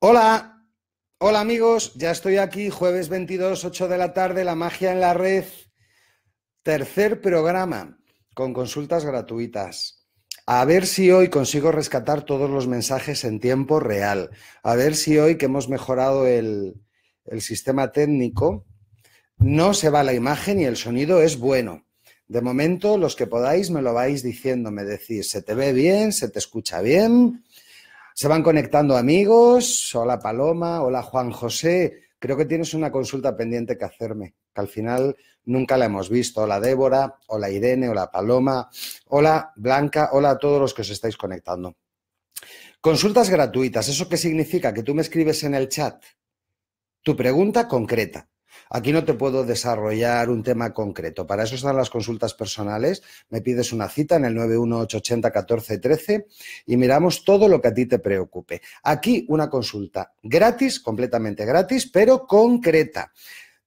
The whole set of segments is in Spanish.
Hola, hola amigos, ya estoy aquí, jueves 22, 8 de la tarde, La Magia en la Red, tercer programa con consultas gratuitas. A ver si hoy consigo rescatar todos los mensajes en tiempo real. A ver si hoy que hemos mejorado el, sistema técnico, no se va la imagen y el sonido es bueno. De momento, los que podáis me lo vais diciendo, me decís, se te ve bien, se te escucha bien, se van conectando amigos. Hola Paloma, hola Juan José. Creo que tienes una consulta pendiente que hacerme, que al final nunca la hemos visto. Hola Débora, hola Irene, hola Paloma, hola Blanca, hola a todos los que os estáis conectando. Consultas gratuitas, ¿eso qué significa? Que tú me escribes en el chat tu pregunta concreta. Aquí no te puedo desarrollar un tema concreto. Para eso están las consultas personales. Me pides una cita en el 918801413 y miramos todo lo que a ti te preocupe. Aquí una consulta gratis, completamente gratis, pero concreta.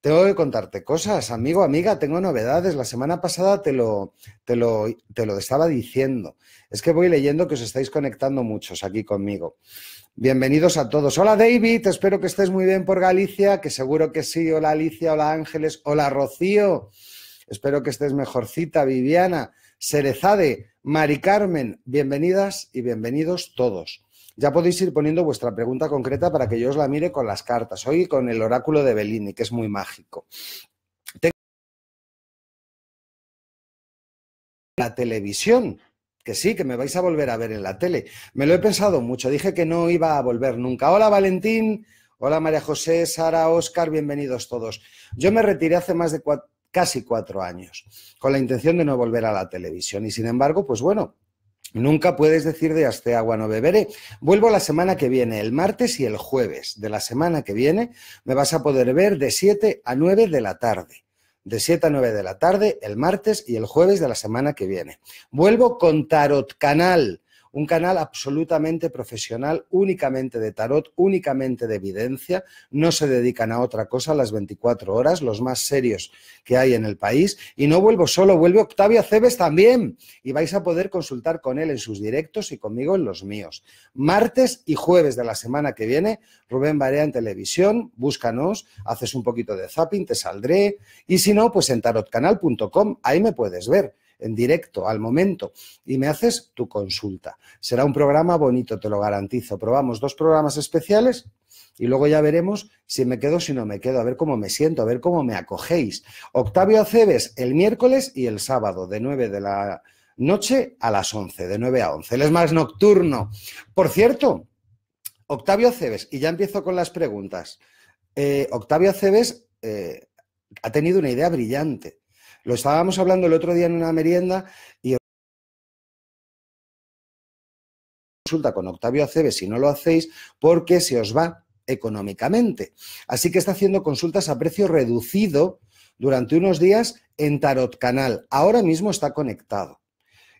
Tengo que contarte cosas, amigo, amiga, tengo novedades. La semana pasada te lo, te lo estaba diciendo. Es que voy leyendo que os estáis conectando muchos aquí conmigo. Bienvenidos a todos. Hola David, espero que estés muy bien por Galicia, que seguro que sí. Hola Alicia, hola Ángeles, hola Rocío. Espero que estés mejorcita, Viviana, Serezade, Mari Carmen. Bienvenidas y bienvenidos todos. Ya podéis ir poniendo vuestra pregunta concreta para que yo os la mire con las cartas. Hoy con el oráculo de Bellini, que es muy mágico. La televisión que sí, que me vais a volver a ver en la tele. Me lo he pensado mucho, dije que no iba a volver nunca. Hola Valentín, hola María José, Sara, Oscar, bienvenidos todos. Yo me retiré hace más de casi cuatro años con la intención de no volver a la televisión y sin embargo, pues bueno. Nunca puedes decir de hasta agua no beberé. Vuelvo la semana que viene, el martes y el jueves de la semana que viene. Me vas a poder ver de 7 a 9 de la tarde de 7 a 9 de la tarde el martes y el jueves de la semana que viene. Vuelvo con Tarot Canal un canal absolutamente profesional, únicamente de tarot, únicamente de evidencia, no se dedican a otra cosa las 24 horas, los más serios que hay en el país. Y no vuelvo solo, vuelve Octavio Cebes también. Y vais a poder consultar con él en sus directos y conmigo en los míos. Martes y jueves de la semana que viene, Rubén Barea en televisión, búscanos, haces un poquito de zapping, te saldré. Y si no, pues en tarotcanal.com, ahí me puedes ver en directo, al momento, y me haces tu consulta. Será un programa bonito, te lo garantizo. Probamos dos programas especiales y luego ya veremos si me quedo o si no me quedo, a ver cómo me siento, a ver cómo me acogéis. Octavio Aceves el miércoles y el sábado de 9 de la noche a las 11, de 9 a 11. Él es más nocturno. Por cierto, Octavio Aceves, y ya empiezo con las preguntas. Eh, Octavio Aceves eh, ha tenido una idea brillante. Lo estábamos hablando el otro día en una merienda y consulta con Octavio Aceves si no lo hacéis porque se os va económicamente. Así que está haciendo consultas a precio reducido durante unos días en Tarot Canal. Ahora mismo está conectado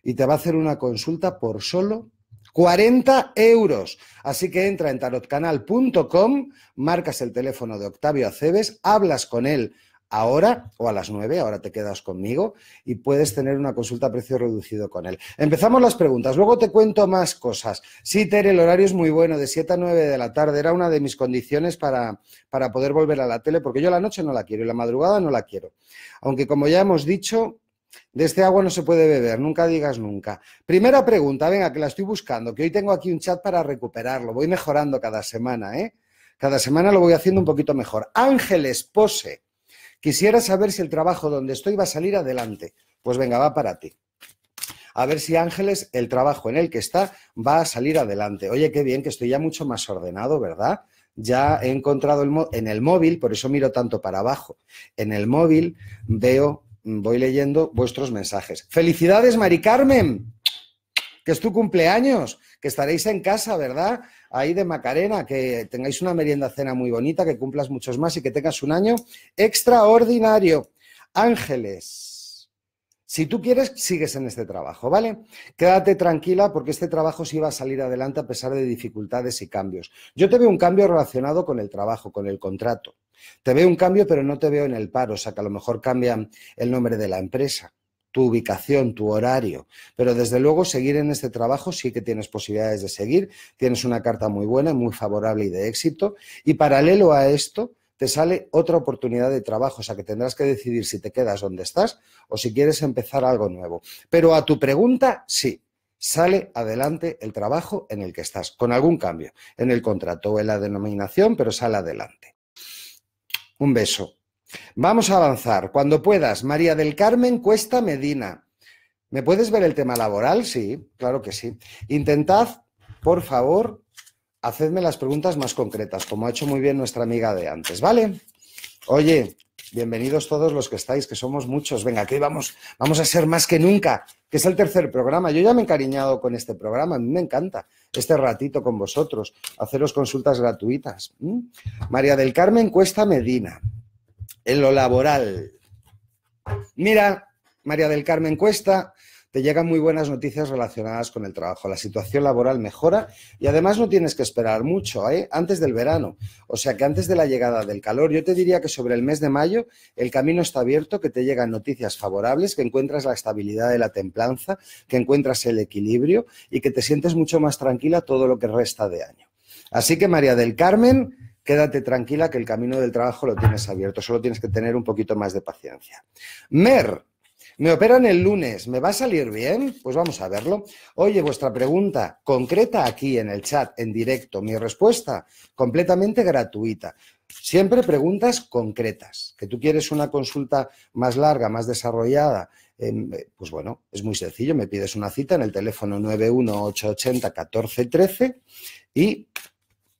y te va a hacer una consulta por solo 40 euros. Así que entra en tarotcanal.com, marcas el teléfono de Octavio Aceves, hablas con él ahora o a las 9, ahora te quedas conmigo y puedes tener una consulta a precio reducido con él. Empezamos las preguntas, luego te cuento más cosas. Sí, Ter, el horario es muy bueno, de 7 a 9 de la tarde, era una de mis condiciones para, para poder volver a la tele, porque yo la noche no la quiero y la madrugada no la quiero. Aunque como ya hemos dicho, de este agua no se puede beber, nunca digas nunca. Primera pregunta, venga, que la estoy buscando, que hoy tengo aquí un chat para recuperarlo, voy mejorando cada semana, ¿eh? Cada semana lo voy haciendo un poquito mejor. Ángeles Pose Quisiera saber si el trabajo donde estoy va a salir adelante. Pues venga, va para ti. A ver si Ángeles, el trabajo en el que está, va a salir adelante. Oye, qué bien, que estoy ya mucho más ordenado, ¿verdad? ya he encontrado el en el móvil, por eso miro tanto para abajo, en el móvil veo, voy leyendo vuestros mensajes. Felicidades, Mari Carmen, que es tu cumpleaños, que estaréis en casa, ¿verdad? ahí de Macarena, que tengáis una merienda cena muy bonita, que cumplas muchos más y que tengas un año extraordinario. Ángeles, si tú quieres, sigues en este trabajo, ¿vale? Quédate tranquila porque este trabajo sí va a salir adelante a pesar de dificultades y cambios. Yo te veo un cambio relacionado con el trabajo, con el contrato. Te veo un cambio, pero no te veo en el paro, o sea que a lo mejor cambian el nombre de la empresa tu ubicación, tu horario. Pero desde luego seguir en este trabajo sí que tienes posibilidades de seguir, tienes una carta muy buena, muy favorable y de éxito. Y paralelo a esto, te sale otra oportunidad de trabajo, o sea que tendrás que decidir si te quedas donde estás o si quieres empezar algo nuevo. Pero a tu pregunta, sí, sale adelante el trabajo en el que estás, con algún cambio en el contrato o en la denominación, pero sale adelante. Un beso. Vamos a avanzar. Cuando puedas, María del Carmen Cuesta Medina. ¿Me puedes ver el tema laboral? Sí, claro que sí. Intentad, por favor, hacedme las preguntas más concretas, como ha hecho muy bien nuestra amiga de antes, ¿vale? Oye, bienvenidos todos los que estáis, que somos muchos. Venga, aquí vamos, vamos a ser más que nunca, que es el tercer programa. Yo ya me he encariñado con este programa, a mí me encanta este ratito con vosotros, haceros consultas gratuitas. María del Carmen Cuesta Medina en lo laboral. Mira, María del Carmen Cuesta, te llegan muy buenas noticias relacionadas con el trabajo. La situación laboral mejora y además no tienes que esperar mucho, ¿eh? antes del verano. O sea que antes de la llegada del calor, yo te diría que sobre el mes de mayo el camino está abierto, que te llegan noticias favorables, que encuentras la estabilidad de la templanza, que encuentras el equilibrio y que te sientes mucho más tranquila todo lo que resta de año. Así que María del Carmen, quédate tranquila que el camino del trabajo lo tienes abierto, solo tienes que tener un poquito más de paciencia. Mer, me operan el lunes, ¿me va a salir bien? Pues vamos a verlo. Oye, vuestra pregunta concreta aquí en el chat, en directo, mi respuesta completamente gratuita. Siempre preguntas concretas, que tú quieres una consulta más larga, más desarrollada. Em, pues bueno, es muy sencillo, me pides una cita en el teléfono 91880 1413 y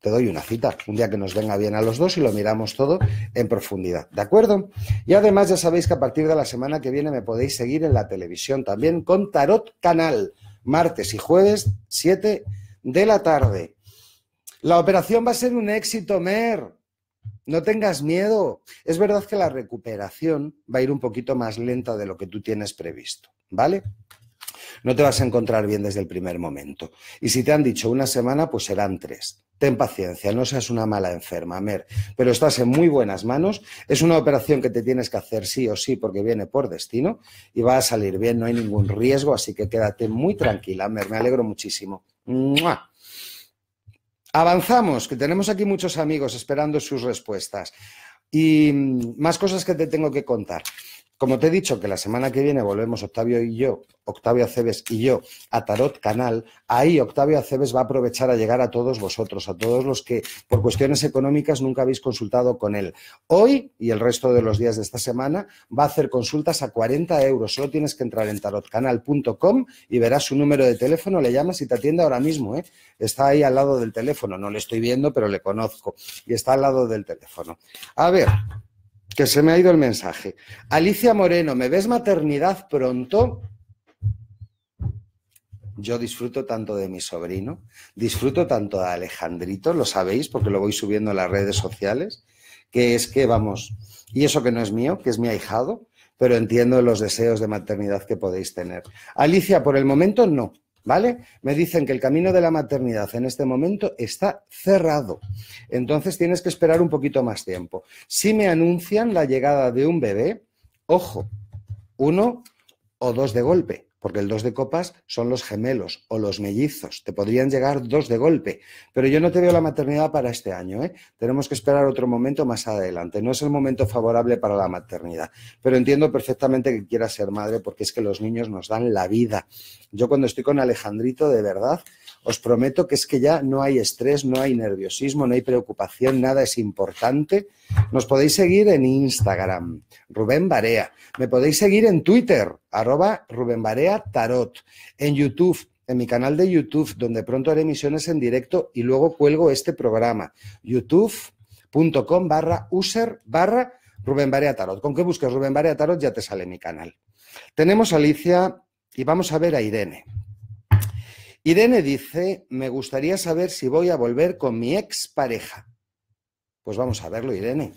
te doy una cita, un día que nos venga bien a los dos y lo miramos todo en profundidad, ¿de acuerdo? Y además ya sabéis que a partir de la semana que viene me podéis seguir en la televisión también con Tarot Canal, martes y jueves, 7 de la tarde. La operación va a ser un éxito, Mer. No tengas miedo. Es verdad que la recuperación va a ir un poquito más lenta de lo que tú tienes previsto, ¿vale? No te vas a encontrar bien desde el primer momento. Y si te han dicho una semana, pues serán tres. Ten paciencia, no seas una mala enferma, Mer, pero estás en muy buenas manos. Es una operación que te tienes que hacer sí o sí porque viene por destino y va a salir bien, no hay ningún riesgo, así que quédate muy tranquila, Mer, me alegro muchísimo. Avanzamos, que tenemos aquí muchos amigos esperando sus respuestas. Y mm, más cosas que te tengo que contar. Como te he dicho que la semana que viene volvemos Octavio y yo, Octavio Aceves y yo, a Tarot Canal, ahí Octavio Aceves va a aprovechar a llegar a todos vosotros, a todos los que por cuestiones económicas nunca habéis consultado con él. Hoy y el resto de los días de esta semana va a hacer consultas a 40 euros. Solo tienes que entrar en tarotcanal.com y verás su número de teléfono, le llamas y te atiende ahora mismo. ¿eh? Está ahí al lado del teléfono, no le estoy viendo, pero le conozco y está al lado del teléfono. A ver, que se me ha ido el mensaje. Alicia Moreno, ¿me ves maternidad pronto? Yo disfruto tanto de mi sobrino, disfruto tanto de Alejandrito, lo sabéis porque lo voy subiendo en las redes sociales, que es que vamos, y eso que no es mío, que es mi ahijado, pero entiendo los deseos de maternidad que podéis tener. Alicia, por el momento no, ¿Vale? Me dicen que el camino de la maternidad en este momento está cerrado. Entonces tienes que esperar un poquito más tiempo. Si me anuncian la llegada de un bebé, ojo, uno o dos de golpe porque el dos de copas son los gemelos o los mellizos. Te podrían llegar dos de golpe, pero yo no te veo la maternidad para este año. ¿eh? Tenemos que esperar otro momento más adelante. No es el momento favorable para la maternidad, pero entiendo perfectamente que quieras ser madre porque es que los niños nos dan la vida. Yo cuando estoy con Alejandrito, de verdad, os prometo que es que ya no hay estrés, no hay nerviosismo, no hay preocupación, nada es importante. Nos podéis seguir en Instagram, Rubén Barea. Me podéis seguir en Twitter, arroba Rubén Barea Tarot. En YouTube, en mi canal de YouTube, donde pronto haré emisiones en directo y luego cuelgo este programa. youtube.com barra user barra Rubén Barea Tarot. Con que busques Rubén Barea Tarot ya te sale mi canal. Tenemos a Alicia y vamos a ver a Irene. Irene dice, me gustaría saber si voy a volver con mi expareja. Pues vamos a verlo, Irene.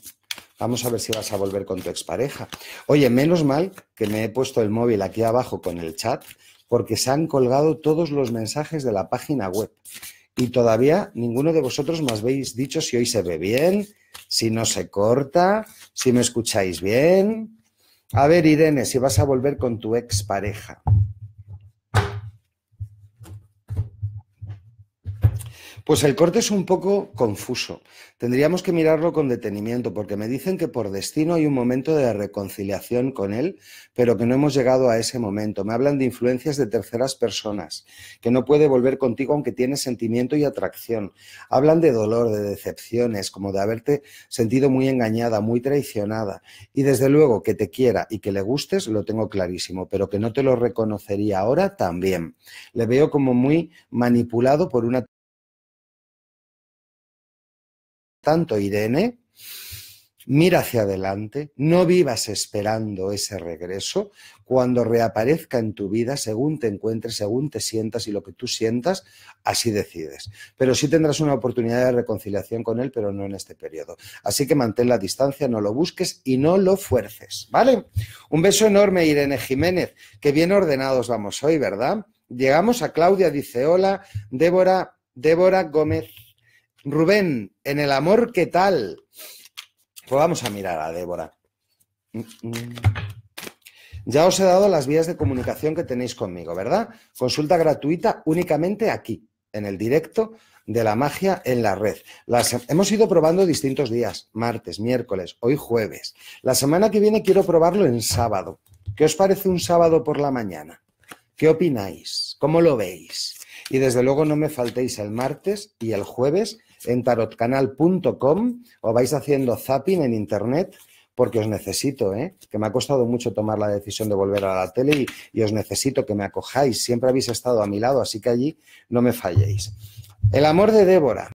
Vamos a ver si vas a volver con tu expareja. Oye, menos mal que me he puesto el móvil aquí abajo con el chat, porque se han colgado todos los mensajes de la página web. Y todavía ninguno de vosotros me habéis dicho si hoy se ve bien, si no se corta, si me escucháis bien. A ver, Irene, si vas a volver con tu expareja. pareja. Pues el corte es un poco confuso. Tendríamos que mirarlo con detenimiento porque me dicen que por destino hay un momento de reconciliación con él, pero que no hemos llegado a ese momento. Me hablan de influencias de terceras personas, que no puede volver contigo aunque tiene sentimiento y atracción. Hablan de dolor, de decepciones, como de haberte sentido muy engañada, muy traicionada. Y desde luego que te quiera y que le gustes, lo tengo clarísimo, pero que no te lo reconocería ahora también. Le veo como muy manipulado por una tanto Irene, mira hacia adelante, no vivas esperando ese regreso. Cuando reaparezca en tu vida, según te encuentres, según te sientas y lo que tú sientas, así decides. Pero sí tendrás una oportunidad de reconciliación con él, pero no en este periodo. Así que mantén la distancia, no lo busques y no lo fuerces, ¿vale? Un beso enorme, Irene Jiménez. que bien ordenados vamos hoy, ¿verdad? Llegamos a Claudia, dice hola, Débora, Débora Gómez Rubén, en el amor, ¿qué tal? Pues vamos a mirar a Débora. Ya os he dado las vías de comunicación que tenéis conmigo, ¿verdad? Consulta gratuita únicamente aquí, en el directo de la magia en la red. Las, hemos ido probando distintos días, martes, miércoles, hoy jueves. La semana que viene quiero probarlo en sábado. ¿Qué os parece un sábado por la mañana? ¿Qué opináis? ¿Cómo lo veis? Y desde luego no me faltéis el martes y el jueves en tarotcanal.com o vais haciendo zapping en internet porque os necesito, ¿eh? que me ha costado mucho tomar la decisión de volver a la tele y, y, os necesito que me acojáis. Siempre habéis estado a mi lado, así que allí no me falléis. El amor de Débora.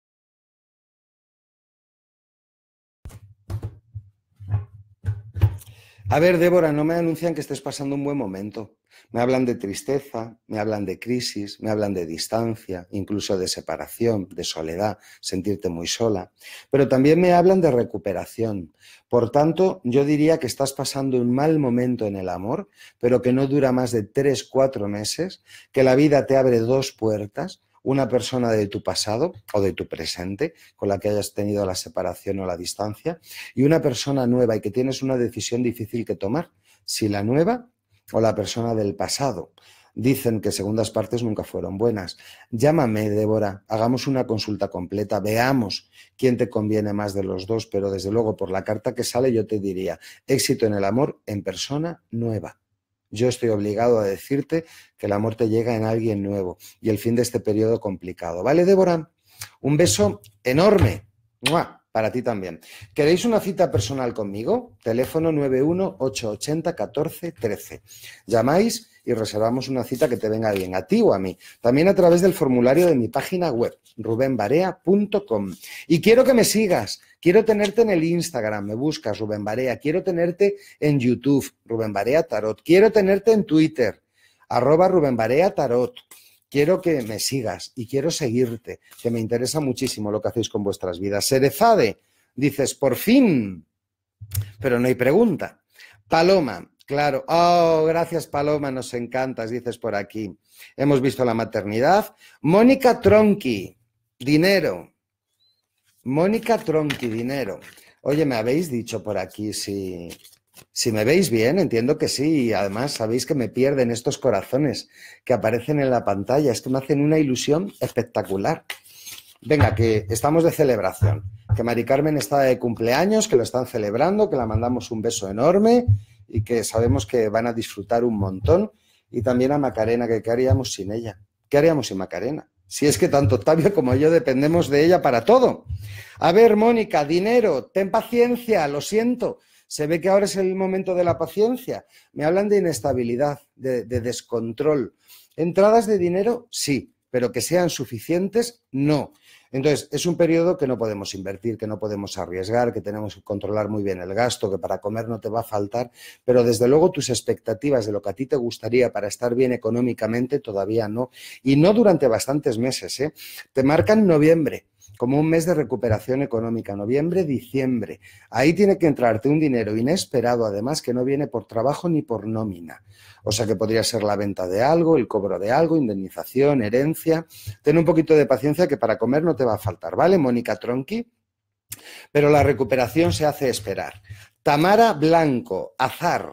A ver, Débora, no me anuncian que estés pasando un buen momento. Me hablan de tristeza, me hablan de crisis, me hablan de distancia, incluso de separación, de soledad, sentirte muy sola, pero también me hablan de recuperación. Por tanto, yo diría que estás pasando un mal momento en el amor, pero que no dura más de tres, cuatro meses, que la vida te abre dos puertas, una persona de tu pasado o de tu presente con la que hayas tenido la separación o la distancia y una persona nueva y que tienes una decisión difícil que tomar, si la nueva o la persona del pasado. Dicen que segundas partes nunca fueron buenas. Llámame, Débora, hagamos una consulta completa, veamos quién te conviene más de los dos, pero desde luego por la carta que sale yo te diría éxito en el amor en persona nueva. Yo estoy obligado a decirte que la muerte llega en alguien nuevo y el fin de este periodo complicado. ¿Vale, Débora? Un beso enorme. Para ti también. ¿Queréis una cita personal conmigo? Teléfono 918801413. Llamáis y reservamos una cita que te venga bien a ti o a mí. También a través del formulario de mi página web, rubenbarea.com. Y quiero que me sigas, quiero tenerte en el Instagram, me buscas Rubén Barea, quiero tenerte en YouTube, Rubén Barea Tarot, quiero tenerte en Twitter, arroba Rubén Barea Tarot. Quiero que me sigas y quiero seguirte, que me interesa muchísimo lo que hacéis con vuestras vidas. Serezade, dices, por fin, pero no hay pregunta. Paloma, Claro. Oh, gracias Paloma, nos encantas, dices por aquí. Hemos visto la maternidad. Mónica Tronqui, dinero. Mónica Tronqui, dinero. Oye, me habéis dicho por aquí si, si me veis bien, entiendo que sí. Y además sabéis que me pierden estos corazones que aparecen en la pantalla. Es que me hacen una ilusión espectacular. Venga, que estamos de celebración. Que Mari Carmen está de cumpleaños, que lo están celebrando, que la mandamos un beso enorme y que sabemos que van a disfrutar un montón. Y también a Macarena, que qué haríamos sin ella. ¿Qué haríamos sin Macarena? Si es que tanto Octavio como yo dependemos de ella para todo. A ver, Mónica, dinero, ten paciencia, lo siento. Se ve que ahora es el momento de la paciencia. Me hablan de inestabilidad, de, de descontrol. Entradas de dinero, sí pero que sean suficientes, no. Entonces, es un periodo que no podemos invertir, que no podemos arriesgar, que tenemos que controlar muy bien el gasto, que para comer no te va a faltar, pero desde luego tus expectativas de lo que a ti te gustaría para estar bien económicamente todavía no. Y no durante bastantes meses, ¿eh? Te marcan noviembre como un mes de recuperación económica, noviembre, diciembre. Ahí tiene que entrarte un dinero inesperado, además, que no viene por trabajo ni por nómina. O sea que podría ser la venta de algo, el cobro de algo, indemnización, herencia. Ten un poquito de paciencia que para comer no te va a faltar, ¿vale, Mónica Tronqui? Pero la recuperación se hace esperar. Tamara Blanco, azar.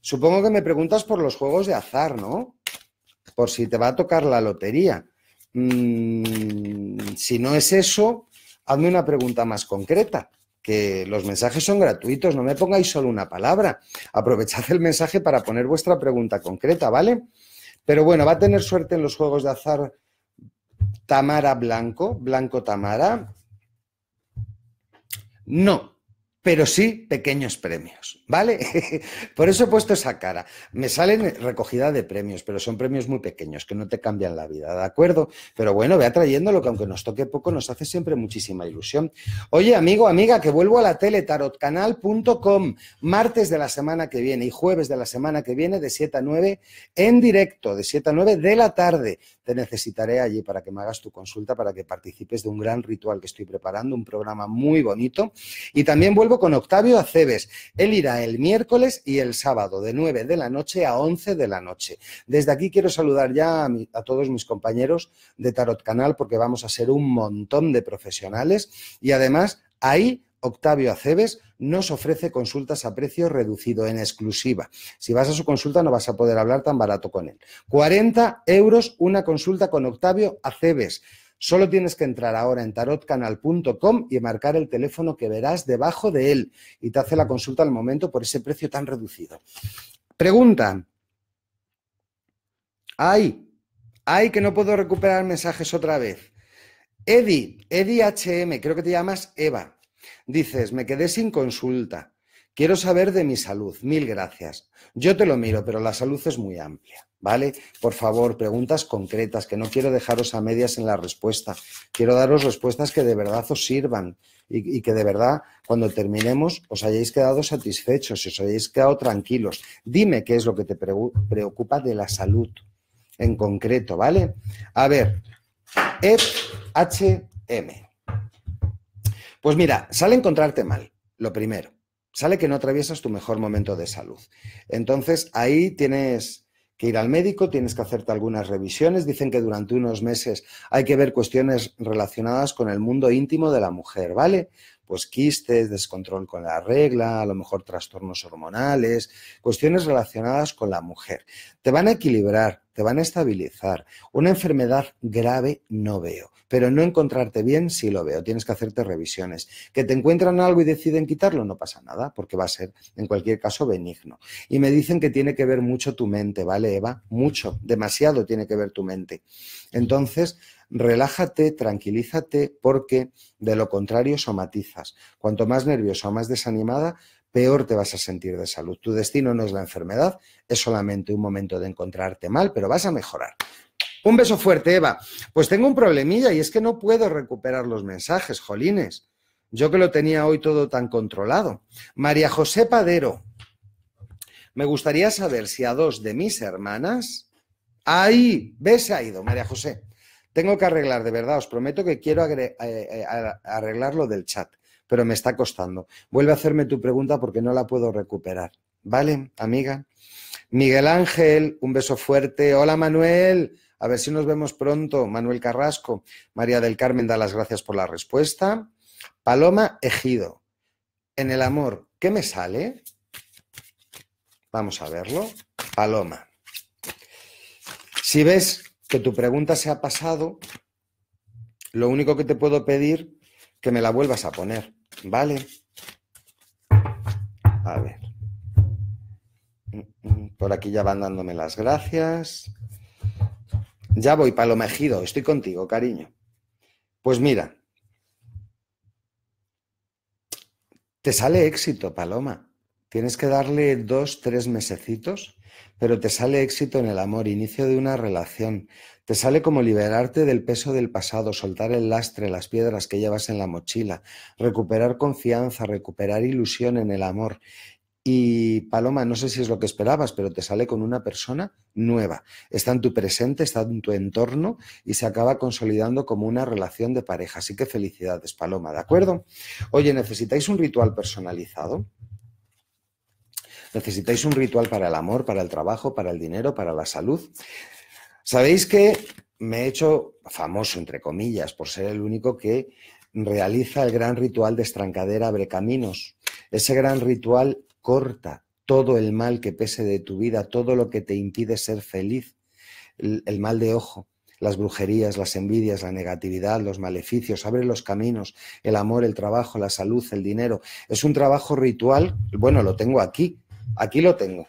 Supongo que me preguntas por los juegos de azar, ¿no? Por si te va a tocar la lotería. Mm, si no es eso, hazme una pregunta más concreta, que los mensajes son gratuitos, no me pongáis solo una palabra. Aprovechad el mensaje para poner vuestra pregunta concreta, ¿vale? Pero bueno, va a tener suerte en los juegos de azar Tamara Blanco, Blanco Tamara. No, pero sí pequeños premios, ¿vale? Por eso he puesto esa cara. Me salen recogida de premios, pero son premios muy pequeños que no te cambian la vida, ¿de acuerdo? Pero bueno, vea lo que aunque nos toque poco, nos hace siempre muchísima ilusión. Oye, amigo, amiga, que vuelvo a la tele, martes de la semana que viene y jueves de la semana que viene, de 7 a 9, en directo, de 7 a 9 de la tarde necesitaré allí para que me hagas tu consulta, para que participes de un gran ritual que estoy preparando, un programa muy bonito. Y también vuelvo con Octavio Aceves. Él irá el miércoles y el sábado, de 9 de la noche a 11 de la noche. Desde aquí quiero saludar ya a, a todos mis compañeros de Tarot Canal, porque vamos a ser un montón de profesionales y además ahí Octavio Aceves nos ofrece consultas a precio reducido, en exclusiva. Si vas a su consulta no vas a poder hablar tan barato con él. 40 euros una consulta con Octavio Aceves. Solo tienes que entrar ahora en tarotcanal.com y marcar el teléfono que verás debajo de él y te hace la consulta al momento por ese precio tan reducido. Pregunta. Ay, ay, que no puedo recuperar mensajes otra vez. Eddie, Eddie HM, creo que te llamas Eva. Dices, me quedé sin consulta. Quiero saber de mi salud. Mil gracias. Yo te lo miro, pero la salud es muy amplia. ¿Vale? Por favor, preguntas concretas, que no quiero dejaros a medias en la respuesta. Quiero daros respuestas que de verdad os sirvan y, que de verdad, cuando terminemos, os hayáis quedado satisfechos y os hayáis quedado tranquilos. Dime qué es lo que te preocupa de la salud en concreto, ¿vale? A ver, EPHM. Pues mira, sale encontrarte mal, lo primero. Sale que no atraviesas tu mejor momento de salud. Entonces, ahí tienes que ir al médico, tienes que hacerte algunas revisiones. Dicen que durante unos meses hay que ver cuestiones relacionadas con el mundo íntimo de la mujer, ¿vale? Pues quistes, descontrol con la regla, a lo mejor trastornos hormonales, cuestiones relacionadas con la mujer. Te van a equilibrar, te van a estabilizar. Una enfermedad grave no veo, pero no encontrarte bien sí lo veo, tienes que hacerte revisiones. Que te encuentran algo y deciden quitarlo, no pasa nada, porque va a ser en cualquier caso benigno. Y me dicen que tiene que ver mucho tu mente, ¿vale, Eva? Mucho, demasiado tiene que ver tu mente. Entonces, relájate, tranquilízate, porque de lo contrario somatizas. Cuanto más nerviosa o más desanimada, peor te vas a sentir de salud. Tu destino no es la enfermedad, es solamente un momento de encontrarte mal, pero vas a mejorar. Un beso fuerte, Eva. Pues tengo un problemilla y es que no puedo recuperar los mensajes, jolines. Yo que lo tenía hoy todo tan controlado. María José Padero, me gustaría saber si a dos de mis hermanas... ¡Ahí! ¿Ves? Se ha ido, María José. Tengo que arreglar, de verdad, os prometo que quiero eh, eh, arreglar lo del chat pero me está costando. Vuelve a hacerme tu pregunta porque no la puedo recuperar. ¿Vale, amiga? Miguel Ángel, un beso fuerte. Hola, Manuel. A ver si nos vemos pronto. Manuel Carrasco. María del Carmen da las gracias por la respuesta. Paloma Ejido. En el amor, ¿qué me sale? Vamos a verlo. Paloma. Si ves que tu pregunta se ha pasado, lo único que te puedo pedir que me la vuelvas a poner. ¿Vale? A ver. Mm, mm, por aquí ya van dándome las gracias. Ya voy, Palomejido, Estoy contigo, cariño. Pues mira. Te sale éxito, Paloma. Tienes que darle dos, tres mesecitos, pero te sale éxito en el amor, inicio de una relación. Te sale como liberarte del peso del pasado, soltar el lastre, las piedras que llevas en la mochila, recuperar confianza, recuperar ilusión en el amor. Y Paloma, no sé si es lo que esperabas, pero te sale con una persona nueva. Está en tu presente, está en tu entorno y se acaba consolidando como una relación de pareja. Así que felicidades, Paloma, ¿de acuerdo? Oye, ¿necesitáis un ritual personalizado? ¿Necesitáis un ritual para el amor, para el trabajo, para el dinero, para la salud? Sabéis que me he hecho famoso, entre comillas, por ser el único que realiza el gran ritual de estrancadera abre caminos. Ese gran ritual corta todo el mal que pese de tu vida, todo lo que te impide ser feliz, el, el mal de ojo, las brujerías, las envidias, la negatividad, los maleficios, abre los caminos, el amor, el trabajo, la salud, el dinero. Es un trabajo ritual, bueno, lo tengo aquí, aquí lo tengo,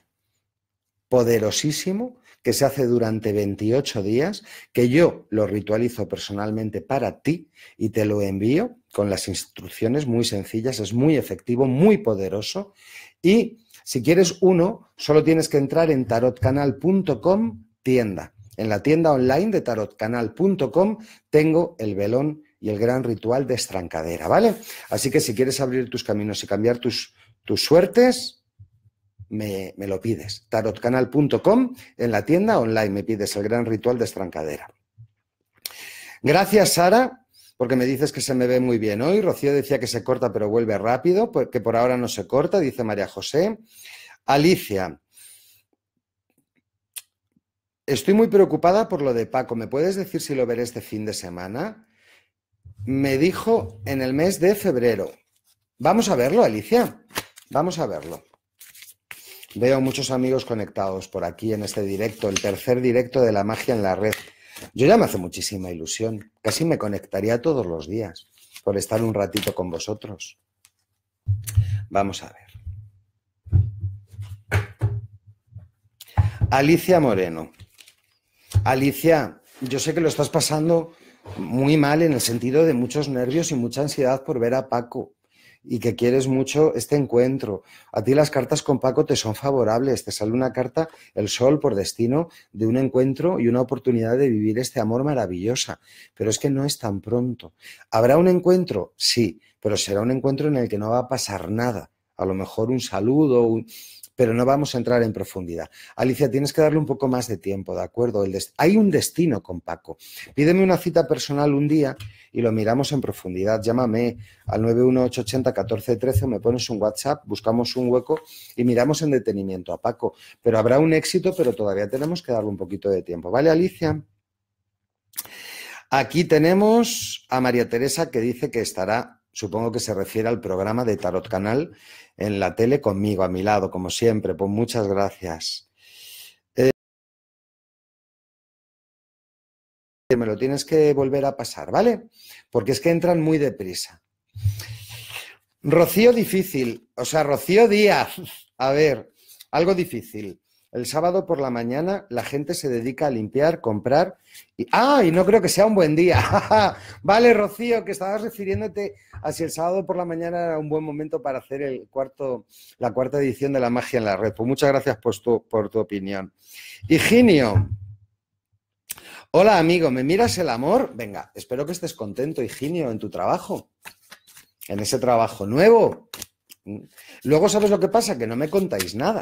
poderosísimo que se hace durante 28 días, que yo lo ritualizo personalmente para ti y te lo envío con las instrucciones muy sencillas, es muy efectivo, muy poderoso. Y si quieres uno, solo tienes que entrar en tarotcanal.com tienda. En la tienda online de tarotcanal.com tengo el velón y el gran ritual de estrancadera, ¿vale? Así que si quieres abrir tus caminos y cambiar tus, tus suertes, me, lo pides. Tarotcanal.com, en la tienda online me pides el gran ritual de estrancadera. Gracias, Sara, porque me dices que se me ve muy bien hoy. Rocío decía que se corta, pero vuelve rápido, que por ahora no se corta, dice María José. Alicia, estoy muy preocupada por lo de Paco. ¿Me puedes decir si lo veré este fin de semana? Me dijo en el mes de febrero. Vamos a verlo, Alicia. Vamos a verlo. Veo muchos amigos conectados por aquí en este directo, el tercer directo de la magia en la red. Yo ya me hace muchísima ilusión. Casi me conectaría todos los días por estar un ratito con vosotros. Vamos a ver. Alicia Moreno. Alicia, yo sé que lo estás pasando muy mal en el sentido de muchos nervios y mucha ansiedad por ver a Paco y que quieres mucho este encuentro. A ti las cartas con Paco te son favorables, te sale una carta, el sol por destino de un encuentro y una oportunidad de vivir este amor maravillosa, pero es que no es tan pronto. ¿Habrá un encuentro? Sí, pero será un encuentro en el que no va a pasar nada, a lo mejor un saludo, pero no vamos a entrar en profundidad. Alicia, tienes que darle un poco más de tiempo, ¿de acuerdo? Hay un destino con Paco. Pídeme una cita personal un día y lo miramos en profundidad. Llámame al 91880-1413, me pones un WhatsApp, buscamos un hueco y miramos en detenimiento a Paco. Pero habrá un éxito, pero todavía tenemos que darle un poquito de tiempo. ¿Vale, Alicia? Aquí tenemos a María Teresa que dice que estará, supongo que se refiere al programa de Tarot Canal, en la tele conmigo, a mi lado, como siempre. Pues muchas gracias. Eh, me lo tienes que volver a pasar, ¿vale? Porque es que entran muy deprisa. Rocío difícil, o sea, Rocío Díaz, a ver, algo difícil. El sábado por la mañana la gente se dedica a limpiar, comprar y ah, y no creo que sea un buen día. vale, Rocío, que estabas refiriéndote a si el sábado por la mañana era un buen momento para hacer el cuarto, la cuarta edición de la magia en la red. Pues muchas gracias por tu, por tu opinión. Higinio. Hola amigo, ¿me miras el amor? Venga, espero que estés contento, Higinio, en tu trabajo, en ese trabajo nuevo. Luego, ¿sabes lo que pasa? Que no me contáis nada.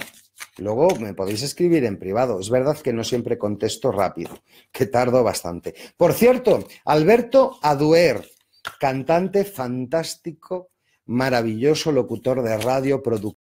Luego me podéis escribir en privado. Es verdad que no siempre contesto rápido, que tardo bastante. Por cierto, Alberto Aduer, cantante fantástico, maravilloso locutor de radio, productor.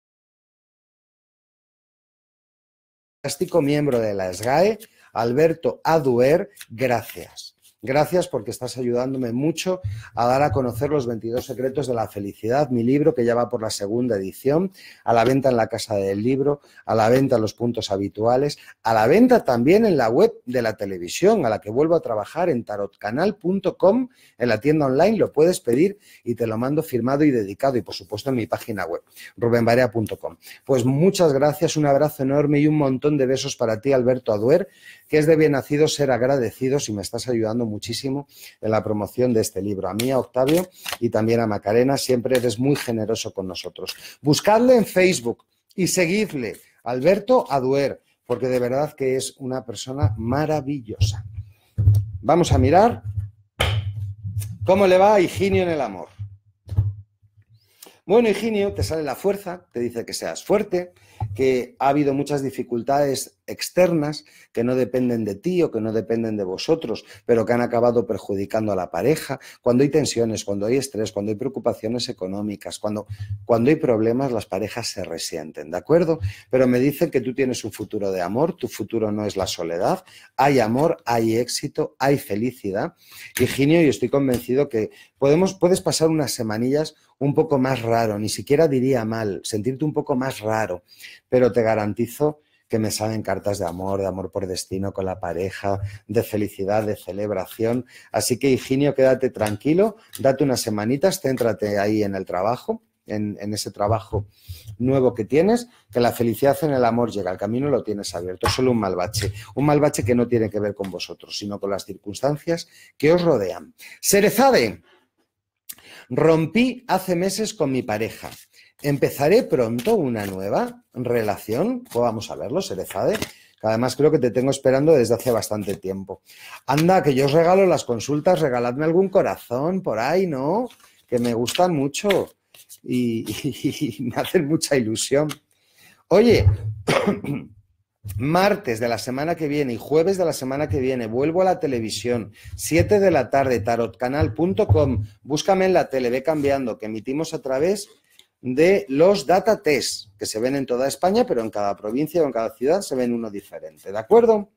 Fantástico miembro de la SGAE, Alberto Aduer, gracias. Gracias porque estás ayudándome mucho a dar a conocer los 22 secretos de la felicidad, mi libro que ya va por la segunda edición, a la venta en la casa del libro, a la venta en los puntos habituales, a la venta también en la web de la televisión, a la que vuelvo a trabajar en tarotcanal.com, en la tienda online lo puedes pedir y te lo mando firmado y dedicado y por supuesto en mi página web, rubenvarea.com. Pues muchas gracias, un abrazo enorme y un montón de besos para ti, Alberto Aduer, que es de bien nacido ser agradecido si me estás ayudando muchísimo en la promoción de este libro. A mí, a Octavio y también a Macarena, siempre eres muy generoso con nosotros. Buscadle en Facebook y seguidle, Alberto Aduer, porque de verdad que es una persona maravillosa. Vamos a mirar cómo le va a Higinio en el amor. Bueno, Higinio, te sale la fuerza, te dice que seas fuerte, que ha habido muchas dificultades externas que no dependen de ti o que no dependen de vosotros, pero que han acabado perjudicando a la pareja, cuando hay tensiones, cuando hay estrés, cuando hay preocupaciones económicas, cuando, cuando hay problemas, las parejas se resienten, ¿de acuerdo? Pero me dicen que tú tienes un futuro de amor, tu futuro no es la soledad, hay amor, hay éxito, hay felicidad. Ginio yo estoy convencido que podemos, puedes pasar unas semanillas un poco más raro, ni siquiera diría mal, sentirte un poco más raro, pero te garantizo que me salen cartas de amor, de amor por destino con la pareja, de felicidad, de celebración. Así que, Higinio, quédate tranquilo, date unas semanitas, céntrate ahí en el trabajo, en, ese trabajo nuevo que tienes, que la felicidad en el amor llega, el camino lo tienes abierto, solo un mal un mal que no tiene que ver con vosotros, sino con las circunstancias que os rodean. Serezade, Rompí hace meses con mi pareja. ¿Empezaré pronto una nueva relación? Pues vamos a verlo, Serezade, que además creo que te tengo esperando desde hace bastante tiempo. Anda, que yo os regalo las consultas, regaladme algún corazón por ahí, ¿no? Que me gustan mucho y, y me hacen mucha ilusión. Oye, Martes de la semana que viene y jueves de la semana que viene vuelvo a la televisión, 7 de la tarde, tarotcanal.com. Búscame en la tele, cambiando, que emitimos a través de los data test, que se ven en toda España, pero en cada provincia o en cada ciudad se ven uno diferente, ¿de acuerdo?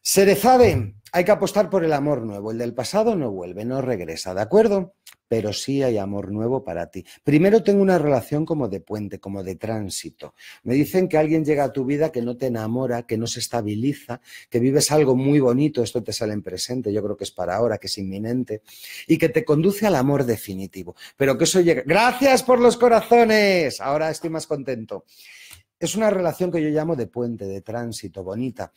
Serezade, hay que apostar por el amor nuevo, el del pasado no vuelve, no regresa, ¿de acuerdo? pero sí hay amor nuevo para ti. Primero tengo una relación como de puente, como de tránsito. Me dicen que alguien llega a tu vida que no te enamora, que no se estabiliza, que vives algo muy bonito, esto te sale en presente, yo creo que es para ahora, que es inminente, y que te conduce al amor definitivo. Pero que eso llega. Gracias por los corazones, ahora estoy más contento. Es una relación que yo llamo de puente, de tránsito, bonita.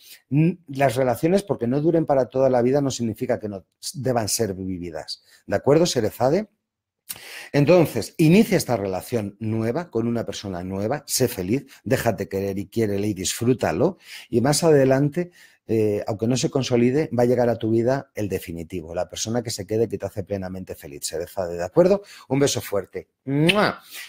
Las relaciones, porque no duren para toda la vida, no significa que no deban ser vividas. ¿De acuerdo, Serezade? Entonces, inicia esta relación nueva con una persona nueva, sé feliz, déjate querer y quiérele y disfrútalo. Y más adelante, eh, aunque no se consolide, va a llegar a tu vida el definitivo, la persona que se quede que te hace plenamente feliz. Serezade, ¿de acuerdo? Un beso fuerte.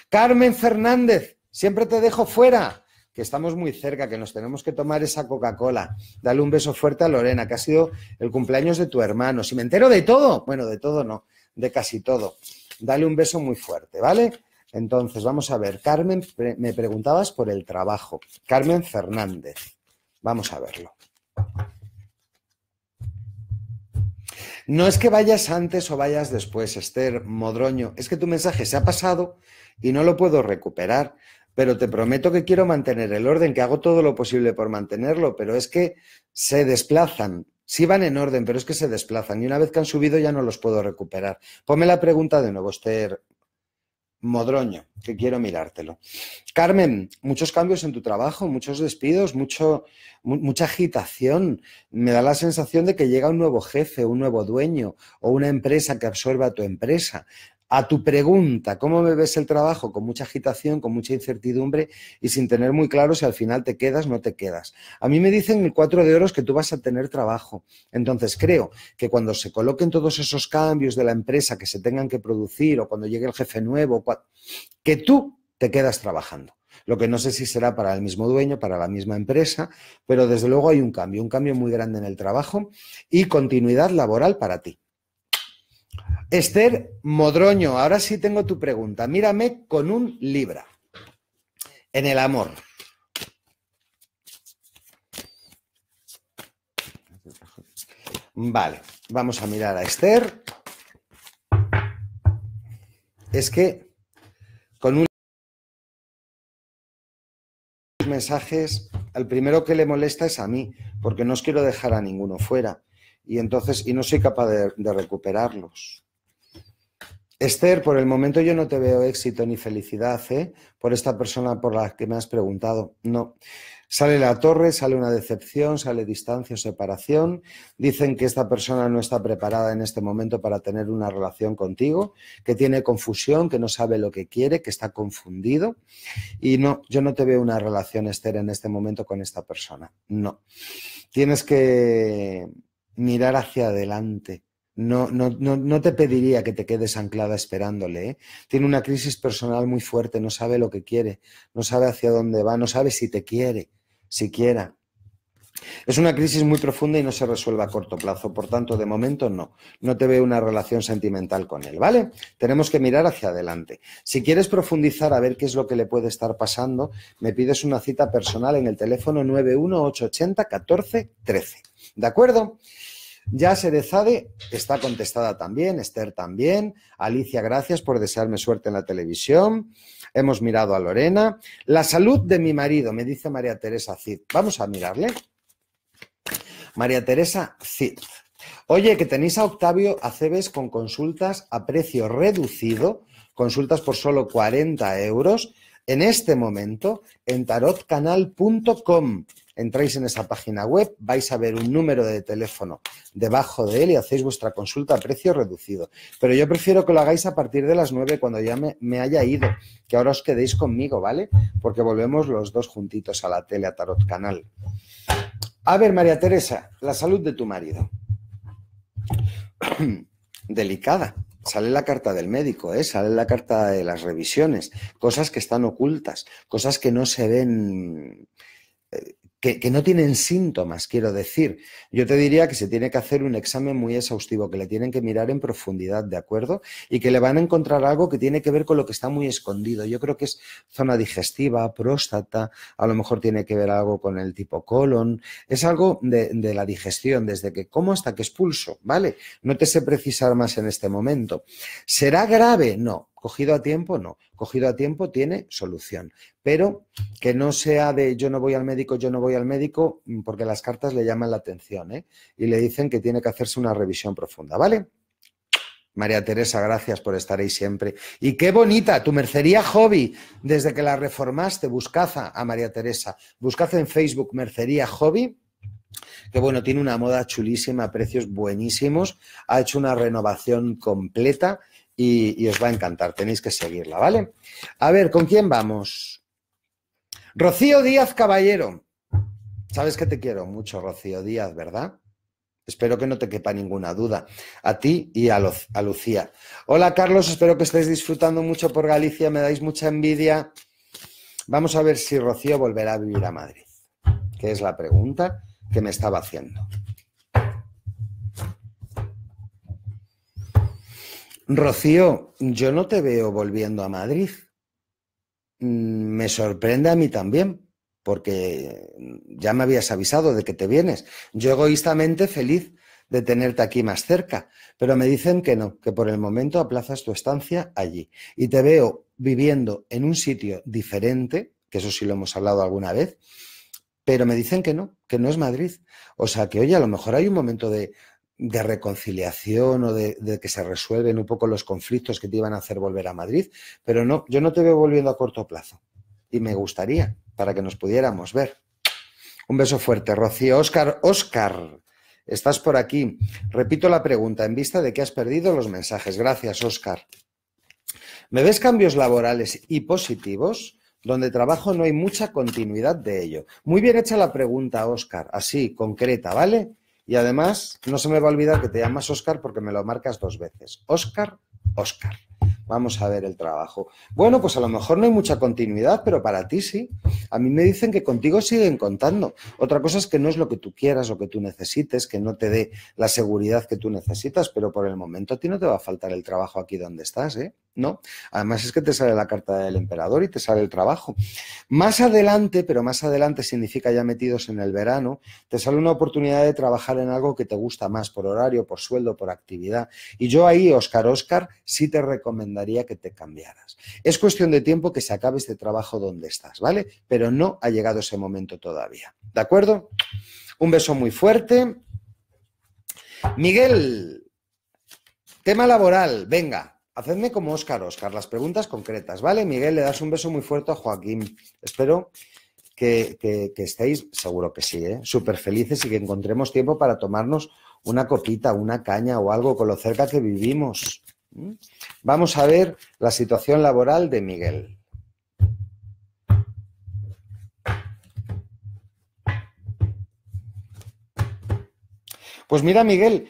Carmen Fernández, siempre te dejo fuera que estamos muy cerca, que nos tenemos que tomar esa Coca-Cola. Dale un beso fuerte a Lorena, que ha sido el cumpleaños de tu hermano. Si me entero de todo, bueno, de todo no, de casi todo. Dale un beso muy fuerte, ¿vale? Entonces, vamos a ver, Carmen, me preguntabas por el trabajo. Carmen Fernández, vamos a verlo. No es que vayas antes o vayas después, Esther Modroño, es que tu mensaje se ha pasado y no lo puedo recuperar pero te prometo que quiero mantener el orden, que hago todo lo posible por mantenerlo, pero es que se desplazan. Sí van en orden, pero es que se desplazan y una vez que han subido ya no los puedo recuperar. Ponme la pregunta de nuevo, Esther Modroño, que quiero mirártelo. Carmen, muchos cambios en tu trabajo, muchos despidos, mucho, mucha agitación. Me da la sensación de que llega un nuevo jefe, un nuevo dueño o una empresa que absorba a tu empresa. A tu pregunta, ¿cómo me ves el trabajo? Con mucha agitación, con mucha incertidumbre y sin tener muy claro si al final te quedas o no te quedas. A mí me dicen el cuatro de oros que tú vas a tener trabajo. Entonces creo que cuando se coloquen todos esos cambios de la empresa que se tengan que producir o cuando llegue el jefe nuevo, que tú te quedas trabajando. Lo que no sé si será para el mismo dueño, para la misma empresa, pero desde luego hay un cambio, un cambio muy grande en el trabajo y continuidad laboral para ti. Esther Modroño, ahora sí tengo tu pregunta. Mírame con un Libra. En el amor. Vale, vamos a mirar a Esther. Es que con un mensajes, al primero que le molesta es a mí, porque no os quiero dejar a ninguno fuera. Y entonces, y no soy capaz de recuperarlos. Esther, por el momento yo no te veo éxito ni felicidad ¿eh? por esta persona por la que me has preguntado. No. Sale la torre, sale una decepción, sale distancia o separación. Dicen que esta persona no está preparada en este momento para tener una relación contigo, que tiene confusión, que no sabe lo que quiere, que está confundido. Y no, yo no te veo una relación, Esther, en este momento con esta persona. No. Tienes que mirar hacia adelante no, te pediría que te quedes anclada esperándole. ¿eh? Tiene una crisis personal muy fuerte, no sabe lo que quiere, no sabe hacia dónde va, no sabe si te quiere, siquiera. Es una crisis muy profunda y no se resuelve a corto plazo, por tanto, de momento no. No te ve una relación sentimental con él, ¿vale? Tenemos que mirar hacia adelante. Si quieres profundizar a ver qué es lo que le puede estar pasando, me pides una cita personal en el teléfono 91880 1413. ¿De acuerdo? Ya Serezade está contestada también, Esther también. Alicia, gracias por desearme suerte en la televisión. Hemos mirado a Lorena. La salud de mi marido, me dice María Teresa Cid. Vamos a mirarle. María Teresa Cid. Oye, que tenéis a Octavio Aceves con consultas a precio reducido, consultas por solo 40 euros, en este momento en tarotcanal.com entráis en esa página web, vais a ver un número de teléfono debajo de él y hacéis vuestra consulta a precio reducido. Pero yo prefiero que lo hagáis a partir de las 9 cuando ya me, haya ido, que ahora os quedéis conmigo, ¿vale? Porque volvemos los dos juntitos a la tele, a Tarot Canal. A ver, María Teresa, la salud de tu marido. Delicada. Sale la carta del médico, ¿eh? sale la carta de las revisiones, cosas que están ocultas, cosas que no se ven eh, que, no tienen síntomas, quiero decir. Yo te diría que se tiene que hacer un examen muy exhaustivo, que le tienen que mirar en profundidad, ¿de acuerdo? Y que le van a encontrar algo que tiene que ver con lo que está muy escondido. Yo creo que es zona digestiva, próstata, a lo mejor tiene que ver algo con el tipo colon. Es algo de, de la digestión, desde que como hasta que expulso, ¿vale? No te sé precisar más en este momento. ¿Será grave? No. Cogido a tiempo, no. Cogido a tiempo tiene solución. Pero que no sea de yo no voy al médico, yo no voy al médico, mm, porque las cartas le llaman la atención ¿eh? y le dicen que tiene que hacerse una revisión profunda, ¿vale? María Teresa, gracias por estar ahí siempre. Y qué bonita, tu mercería hobby, desde que la reformaste, buscad a María Teresa, buscad en Facebook mercería hobby, que bueno, tiene una moda chulísima, precios buenísimos, ha hecho una renovación completa y, os va a encantar, tenéis que seguirla, ¿vale? A ver, ¿con quién vamos? Rocío Díaz Caballero. Sabes que te quiero mucho, Rocío Díaz, ¿verdad? Espero que no te quepa ninguna duda. A ti y a, a, Lucía. Hola, Carlos. Espero que estéis disfrutando mucho por Galicia. Me dais mucha envidia. Vamos a ver si Rocío volverá a vivir a Madrid, que es la pregunta que me estaba haciendo. Rocío, yo no te veo volviendo a Madrid. Mm, me sorprende a mí también, porque ya me habías avisado de que te vienes. Yo egoístamente feliz de tenerte aquí más cerca, pero me dicen que no, que por el momento aplazas tu estancia allí. Y te veo viviendo en un sitio diferente, que eso sí lo hemos hablado alguna vez, pero me dicen que no, que no es Madrid. O sea que, oye, a lo mejor hay un momento de, de reconciliación o de, que se resuelven un poco los conflictos que te iban a hacer volver a Madrid, pero no, yo no te veo volviendo a corto plazo y me gustaría para que nos pudiéramos ver. Un beso fuerte, Rocío. Oscar, Oscar, estás por aquí. Repito la pregunta en vista de que has perdido los mensajes. Gracias, Oscar. ¿Me ves cambios laborales y positivos? Donde trabajo no hay mucha continuidad de ello. Muy bien hecha la pregunta, Oscar, así, concreta, ¿vale? Y además, no se me va a olvidar que te llamas Oscar porque me lo marcas dos veces. Oscar, Oscar. Vamos a ver el trabajo. Bueno, pues a lo mejor no hay mucha continuidad, pero para ti sí. A mí me dicen que contigo siguen contando. Otra cosa es que no es lo que tú quieras o que tú necesites, que no te dé la seguridad que tú necesitas, pero por el momento a ti no te va a faltar el trabajo aquí donde estás, ¿eh? ¿no? Además es que te sale la carta del emperador y te sale el trabajo. Más adelante, pero más adelante significa ya metidos en el verano, te sale una oportunidad de trabajar en algo que te gusta más por horario, por sueldo, por actividad. Y yo ahí, Oscar Oscar, sí te recomiendo daría que te cambiaras. Es cuestión de tiempo que se acabe este trabajo donde estás, ¿vale? Pero no ha llegado ese momento todavía. ¿De acuerdo? Un beso muy fuerte. Miguel, tema laboral, venga. Hacedme como Óscar, Óscar, las preguntas concretas, ¿vale? Miguel, le das un beso muy fuerte a Joaquín. Espero que, estéis, seguro que sí, ¿eh? súper felices y que encontremos tiempo para tomarnos una copita, una caña o algo con lo cerca que vivimos. Vamos a ver la situación laboral de Miguel. Pues mira, Miguel,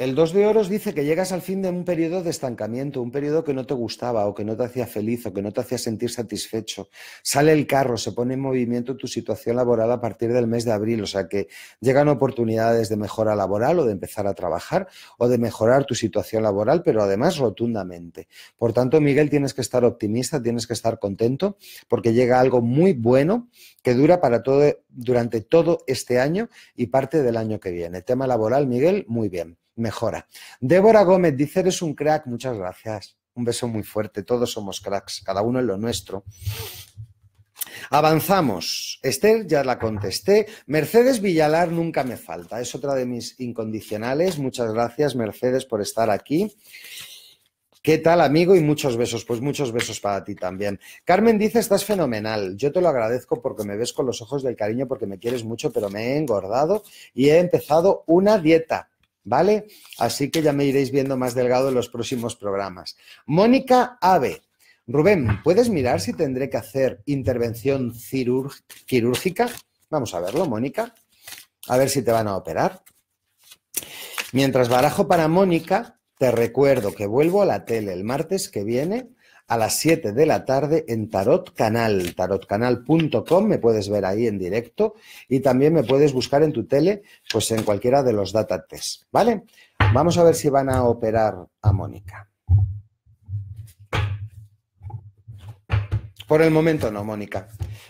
el 2 de oros dice que llegas al fin de un periodo de estancamiento, un periodo que no te gustaba o que no te hacía feliz o que no te hacía sentir satisfecho. Sale el carro, se pone en movimiento tu situación laboral a partir del mes de abril, o sea que llegan oportunidades de mejora laboral o de empezar a trabajar o de mejorar tu situación laboral, pero además rotundamente. Por tanto, Miguel, tienes que estar optimista, tienes que estar contento porque llega algo muy bueno que dura para todo, durante todo este año y parte del año que viene. Tema laboral, Miguel, muy bien mejora. Débora Gómez dice, eres un crack, muchas gracias. Un beso muy fuerte, todos somos cracks, cada uno en lo nuestro. Avanzamos. Esther, ya la contesté. Mercedes Villalar nunca me falta. Es otra de mis incondicionales. Muchas gracias, Mercedes, por estar aquí. ¿Qué tal, amigo? Y muchos besos. Pues muchos besos para ti también. Carmen dice, estás fenomenal. Yo te lo agradezco porque me ves con los ojos del cariño, porque me quieres mucho, pero me he engordado y he empezado una dieta. ¿Vale? Así que ya me iréis viendo más delgado en los próximos programas. Mónica Ave. Rubén, ¿puedes mirar si tendré que hacer intervención quirúrgica? Vamos a verlo, Mónica. A ver si te van a operar. Mientras barajo para Mónica, te recuerdo que vuelvo a la tele el martes que viene a las 7 de la tarde en Tarot Canal, tarotcanal.com, me puedes ver ahí en directo y también me puedes buscar en tu tele, pues en cualquiera de los data ¿vale? Vamos a ver si van a operar a Mónica. Por el momento no, Mónica.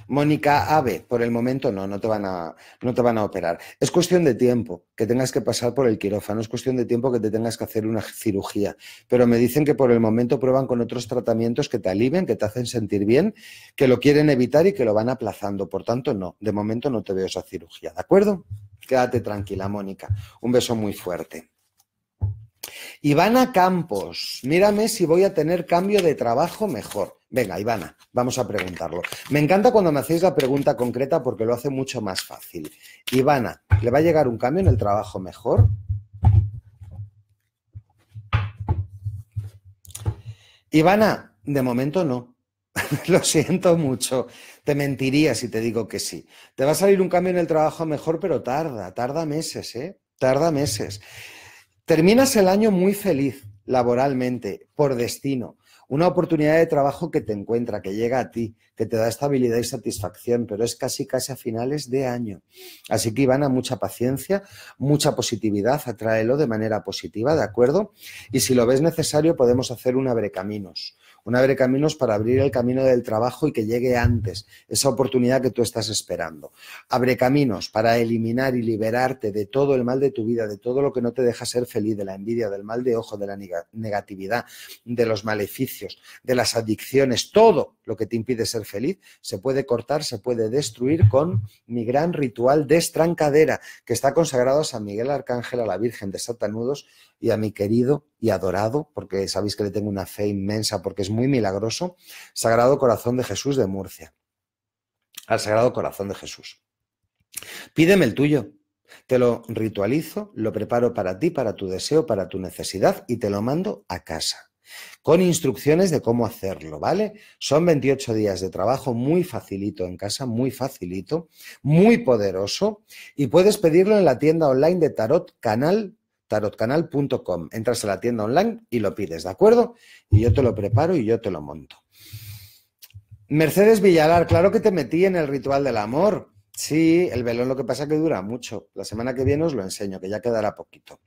Mónica Ave, por el momento no, no te, van a, no te van a operar. Es cuestión de tiempo que tengas que pasar por el quirófano, es cuestión de tiempo que te tengas que hacer una cirugía. Pero me dicen que por el momento prueban con otros tratamientos que te aliven, que te hacen sentir bien, que lo quieren evitar y que lo van aplazando. Por tanto, no, de momento no te veo esa cirugía, ¿de acuerdo? Quédate tranquila, Mónica. Un beso muy fuerte. Ivana Campos, mírame si voy a tener cambio de trabajo mejor. Venga, Ivana, vamos a preguntarlo. Me encanta cuando me hacéis la pregunta concreta porque lo hace mucho más fácil. Ivana, ¿le va a llegar un cambio en el trabajo mejor? Ivana, de momento no. lo siento mucho. Te mentiría si te digo que sí. Te va a salir un cambio en el trabajo mejor, pero tarda, tarda meses, ¿eh? Tarda meses. Terminas el año muy feliz laboralmente, por destino una oportunidad de trabajo que te encuentra, que llega a ti, que te da estabilidad y satisfacción, pero es casi casi a finales de año. Así que Ivana, mucha paciencia, mucha positividad, atráelo de manera positiva, ¿de acuerdo? Y si lo ves necesario, podemos hacer un abrecaminos un abre caminos para abrir el camino del trabajo y que llegue antes esa oportunidad que tú estás esperando. Abre caminos para eliminar y liberarte de todo el mal de tu vida, de todo lo que no te deja ser feliz, de la envidia, del mal de ojo, de la negatividad, de los maleficios, de las adicciones, todo lo que te impide ser feliz se puede cortar, se puede destruir con mi gran ritual de estrancadera que está consagrado a San Miguel Arcángel, a la Virgen de Satanudos, y a mi querido y adorado, porque sabéis que le tengo una fe inmensa, porque es muy milagroso, Sagrado Corazón de Jesús de Murcia. Al Sagrado Corazón de Jesús. Pídeme el tuyo. Te lo ritualizo, lo preparo para ti, para tu deseo, para tu necesidad y te lo mando a casa. Con instrucciones de cómo hacerlo, ¿vale? Son 28 días de trabajo muy facilito en casa, muy facilito, muy poderoso y puedes pedirlo en la tienda online de Tarot Canal tarotcanal.com. Entras a la tienda online y lo pides, ¿de acuerdo? Y yo te lo preparo y yo te lo monto. Mercedes Villalar, claro que te metí en el ritual del amor. Sí, el velón lo que pasa que dura mucho. La semana que viene os lo enseño, que ya quedará poquito.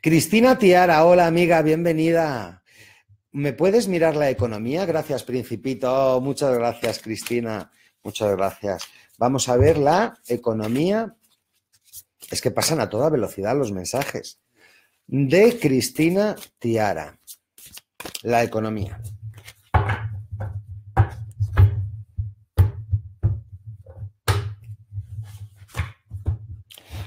Cristina Tiara, hola amiga, bienvenida. ¿Me puedes mirar la economía? Gracias, Principito. muchas gracias, Cristina. Muchas gracias. Vamos a ver la economía es que pasan a toda velocidad los mensajes. De Cristina Tiara. La economía.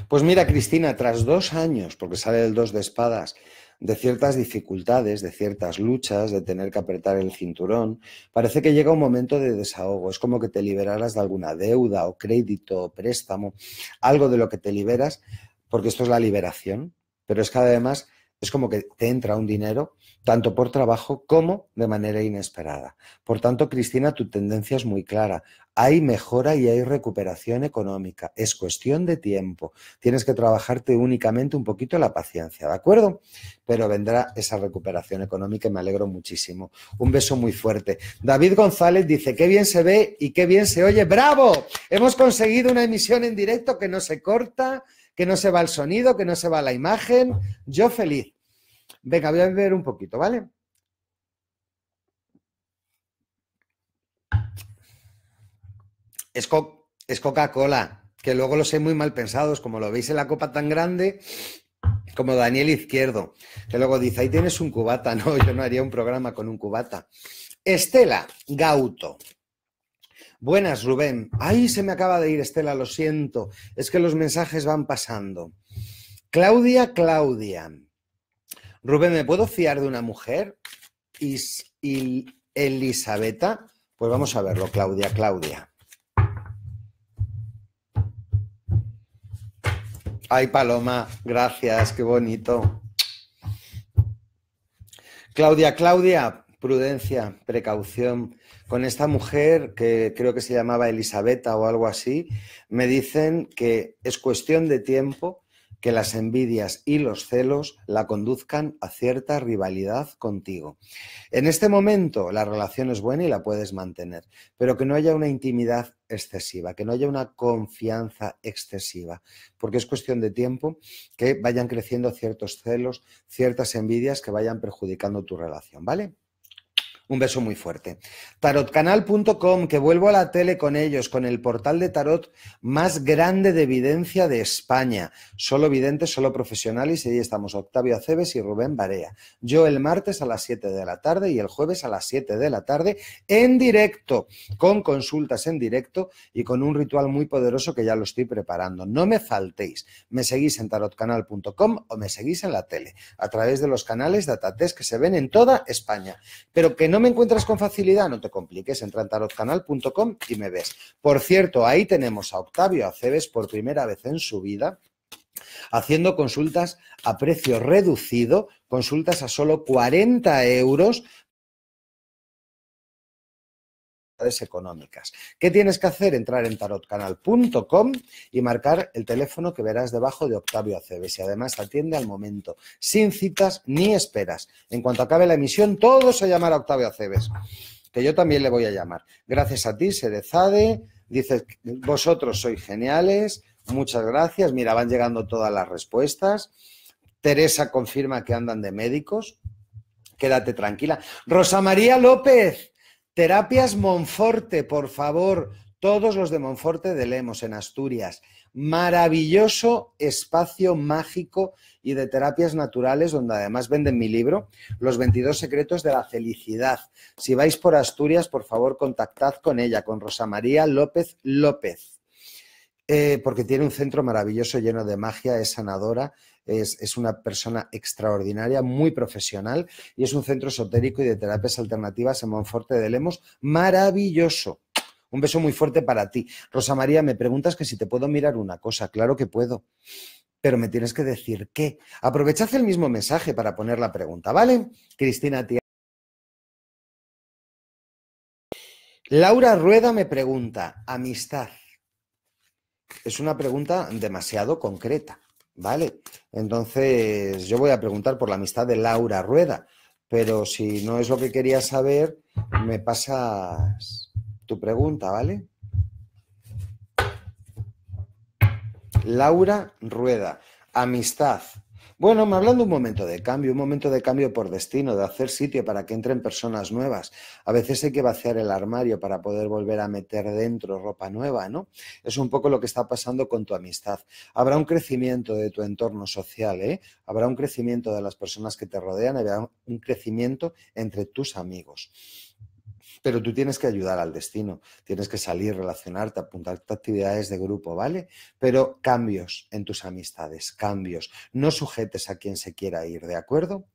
Pues mira, Cristina, tras dos años, porque sale el dos de espadas, de ciertas dificultades, de ciertas luchas, de tener que apretar el cinturón, parece que llega un momento de desahogo. Es como que te liberaras de alguna deuda o crédito o préstamo, algo de lo que te liberas, porque esto es la liberación. Pero es que además es como que te entra un dinero, tanto por trabajo como de manera inesperada. Por tanto, Cristina, tu tendencia es muy clara. Hay mejora y hay recuperación económica. Es cuestión de tiempo. Tienes que trabajarte únicamente un poquito la paciencia, ¿de acuerdo? Pero vendrá esa recuperación económica y me alegro muchísimo. Un beso muy fuerte. David González dice, qué bien se ve y qué bien se oye. ¡Bravo! Hemos conseguido una emisión en directo que no se corta, que no se va el sonido, que no se va la imagen. Yo feliz. Venga, voy a beber un poquito, ¿vale? Es, Coca-Cola, que luego los sé muy mal pensados, como lo veis en la copa tan grande, como Daniel Izquierdo, que luego dice, ahí tienes un cubata, no, yo no haría un programa con un cubata. Estela Gauto. Buenas, Rubén. Ay, se me acaba de ir, Estela, lo siento. Es que los mensajes van pasando. Claudia, Claudia. Rubén, ¿me puedo fiar de una mujer? ¿Y Elisabetta. Pues vamos a verlo, Claudia, Claudia. Ay, Paloma, gracias, qué bonito. Claudia, Claudia, prudencia, precaución. Con esta mujer, que creo que se llamaba Elisabetta o algo así, me dicen que es cuestión de tiempo que las envidias y los celos la conduzcan a cierta rivalidad contigo. En este momento la relación es buena y la puedes mantener, pero que no haya una intimidad excesiva, que no haya una confianza excesiva, porque es cuestión de tiempo que vayan creciendo ciertos celos, ciertas envidias que vayan perjudicando tu relación, ¿vale? Un beso muy fuerte. Tarotcanal.com, que vuelvo a la tele con ellos, con el portal de tarot más grande de evidencia de España. Solo videntes, solo profesionales, y ahí estamos Octavio Aceves y Rubén Barea. Yo el martes a las 7 de la tarde y el jueves a las 7 de la tarde en directo, con consultas en directo y con un ritual muy poderoso que ya lo estoy preparando. No me faltéis. Me seguís en tarotcanal.com o me seguís en la tele, a través de los canales de Atates que se ven en toda España. Pero que no no me encuentras con facilidad, no te compliques, entra en tarotcanal.com y me ves. Por cierto, ahí tenemos a Octavio Aceves por primera vez en su vida haciendo consultas a precio reducido, consultas a solo 40 euros económicas. ¿Qué tienes que hacer? Entrar en tarotcanal.com y marcar el teléfono que verás debajo de Octavio Aceves y además atiende al momento, sin citas ni esperas. En cuanto acabe la emisión, todos a llamar a Octavio Aceves, que yo también le voy a llamar. Gracias a ti, Serezade. dices, vosotros sois geniales, muchas gracias, mira, van llegando todas las respuestas. Teresa confirma que andan de médicos. Quédate tranquila. Rosa María López, Terapias Monforte, por favor, todos los de Monforte de Lemos, en Asturias. Maravilloso espacio mágico y de terapias naturales, donde además venden mi libro, Los 22 secretos de la felicidad. Si vais por Asturias, por favor, contactad con ella, con Rosa María López López. Eh, porque tiene un centro maravilloso lleno de magia, es sanadora es, una persona extraordinaria, muy profesional y es un centro esotérico y de terapias alternativas en Monforte de Lemos maravilloso. Un beso muy fuerte para ti. Rosa María, me preguntas que si te puedo mirar una cosa. Claro que puedo, pero me tienes que decir qué. Aprovechad el mismo mensaje para poner la pregunta, ¿vale? Cristina, tía. Laura Rueda me pregunta, amistad. Es una pregunta demasiado concreta. ¿vale? Entonces, yo voy a preguntar por la amistad de Laura Rueda, pero si no es lo que quería saber, me pasas tu pregunta, ¿vale? Laura Rueda, amistad bueno, me hablando un momento de cambio, un momento de cambio por destino, de hacer sitio para que entren personas nuevas. A veces hay que vaciar el armario para poder volver a meter dentro ropa nueva, ¿no? Es un poco lo que está pasando con tu amistad. Habrá un crecimiento de tu entorno social, ¿eh? Habrá un crecimiento de las personas que te rodean, habrá un crecimiento entre tus amigos pero tú tienes que ayudar al destino, tienes que salir, relacionarte, apuntarte a actividades de grupo, ¿vale? Pero cambios en tus amistades, cambios. No sujetes a quien se quiera ir, ¿de acuerdo?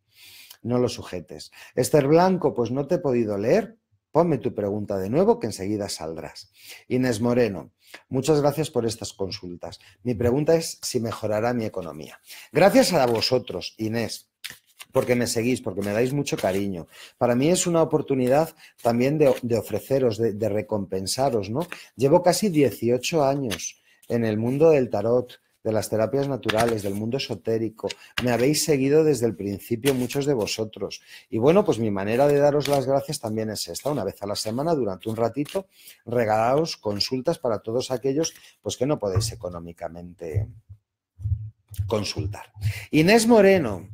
No lo sujetes. Esther Blanco, pues no te he podido leer. Ponme tu pregunta de nuevo que enseguida saldrás. Inés Moreno, Muchas gracias por estas consultas. Mi pregunta es si mejorará mi economía. Gracias a vosotros, Inés, porque me seguís, porque me dais mucho cariño. Para mí es una oportunidad también de, ofreceros, de, recompensaros, ¿no? Llevo casi 18 años en el mundo del tarot, de las terapias naturales, del mundo esotérico. Me habéis seguido desde el principio muchos de vosotros. Y bueno, pues mi manera de daros las gracias también es esta. Una vez a la semana, durante un ratito, regalaos consultas para todos aquellos pues, que no podéis económicamente consultar. Inés Moreno,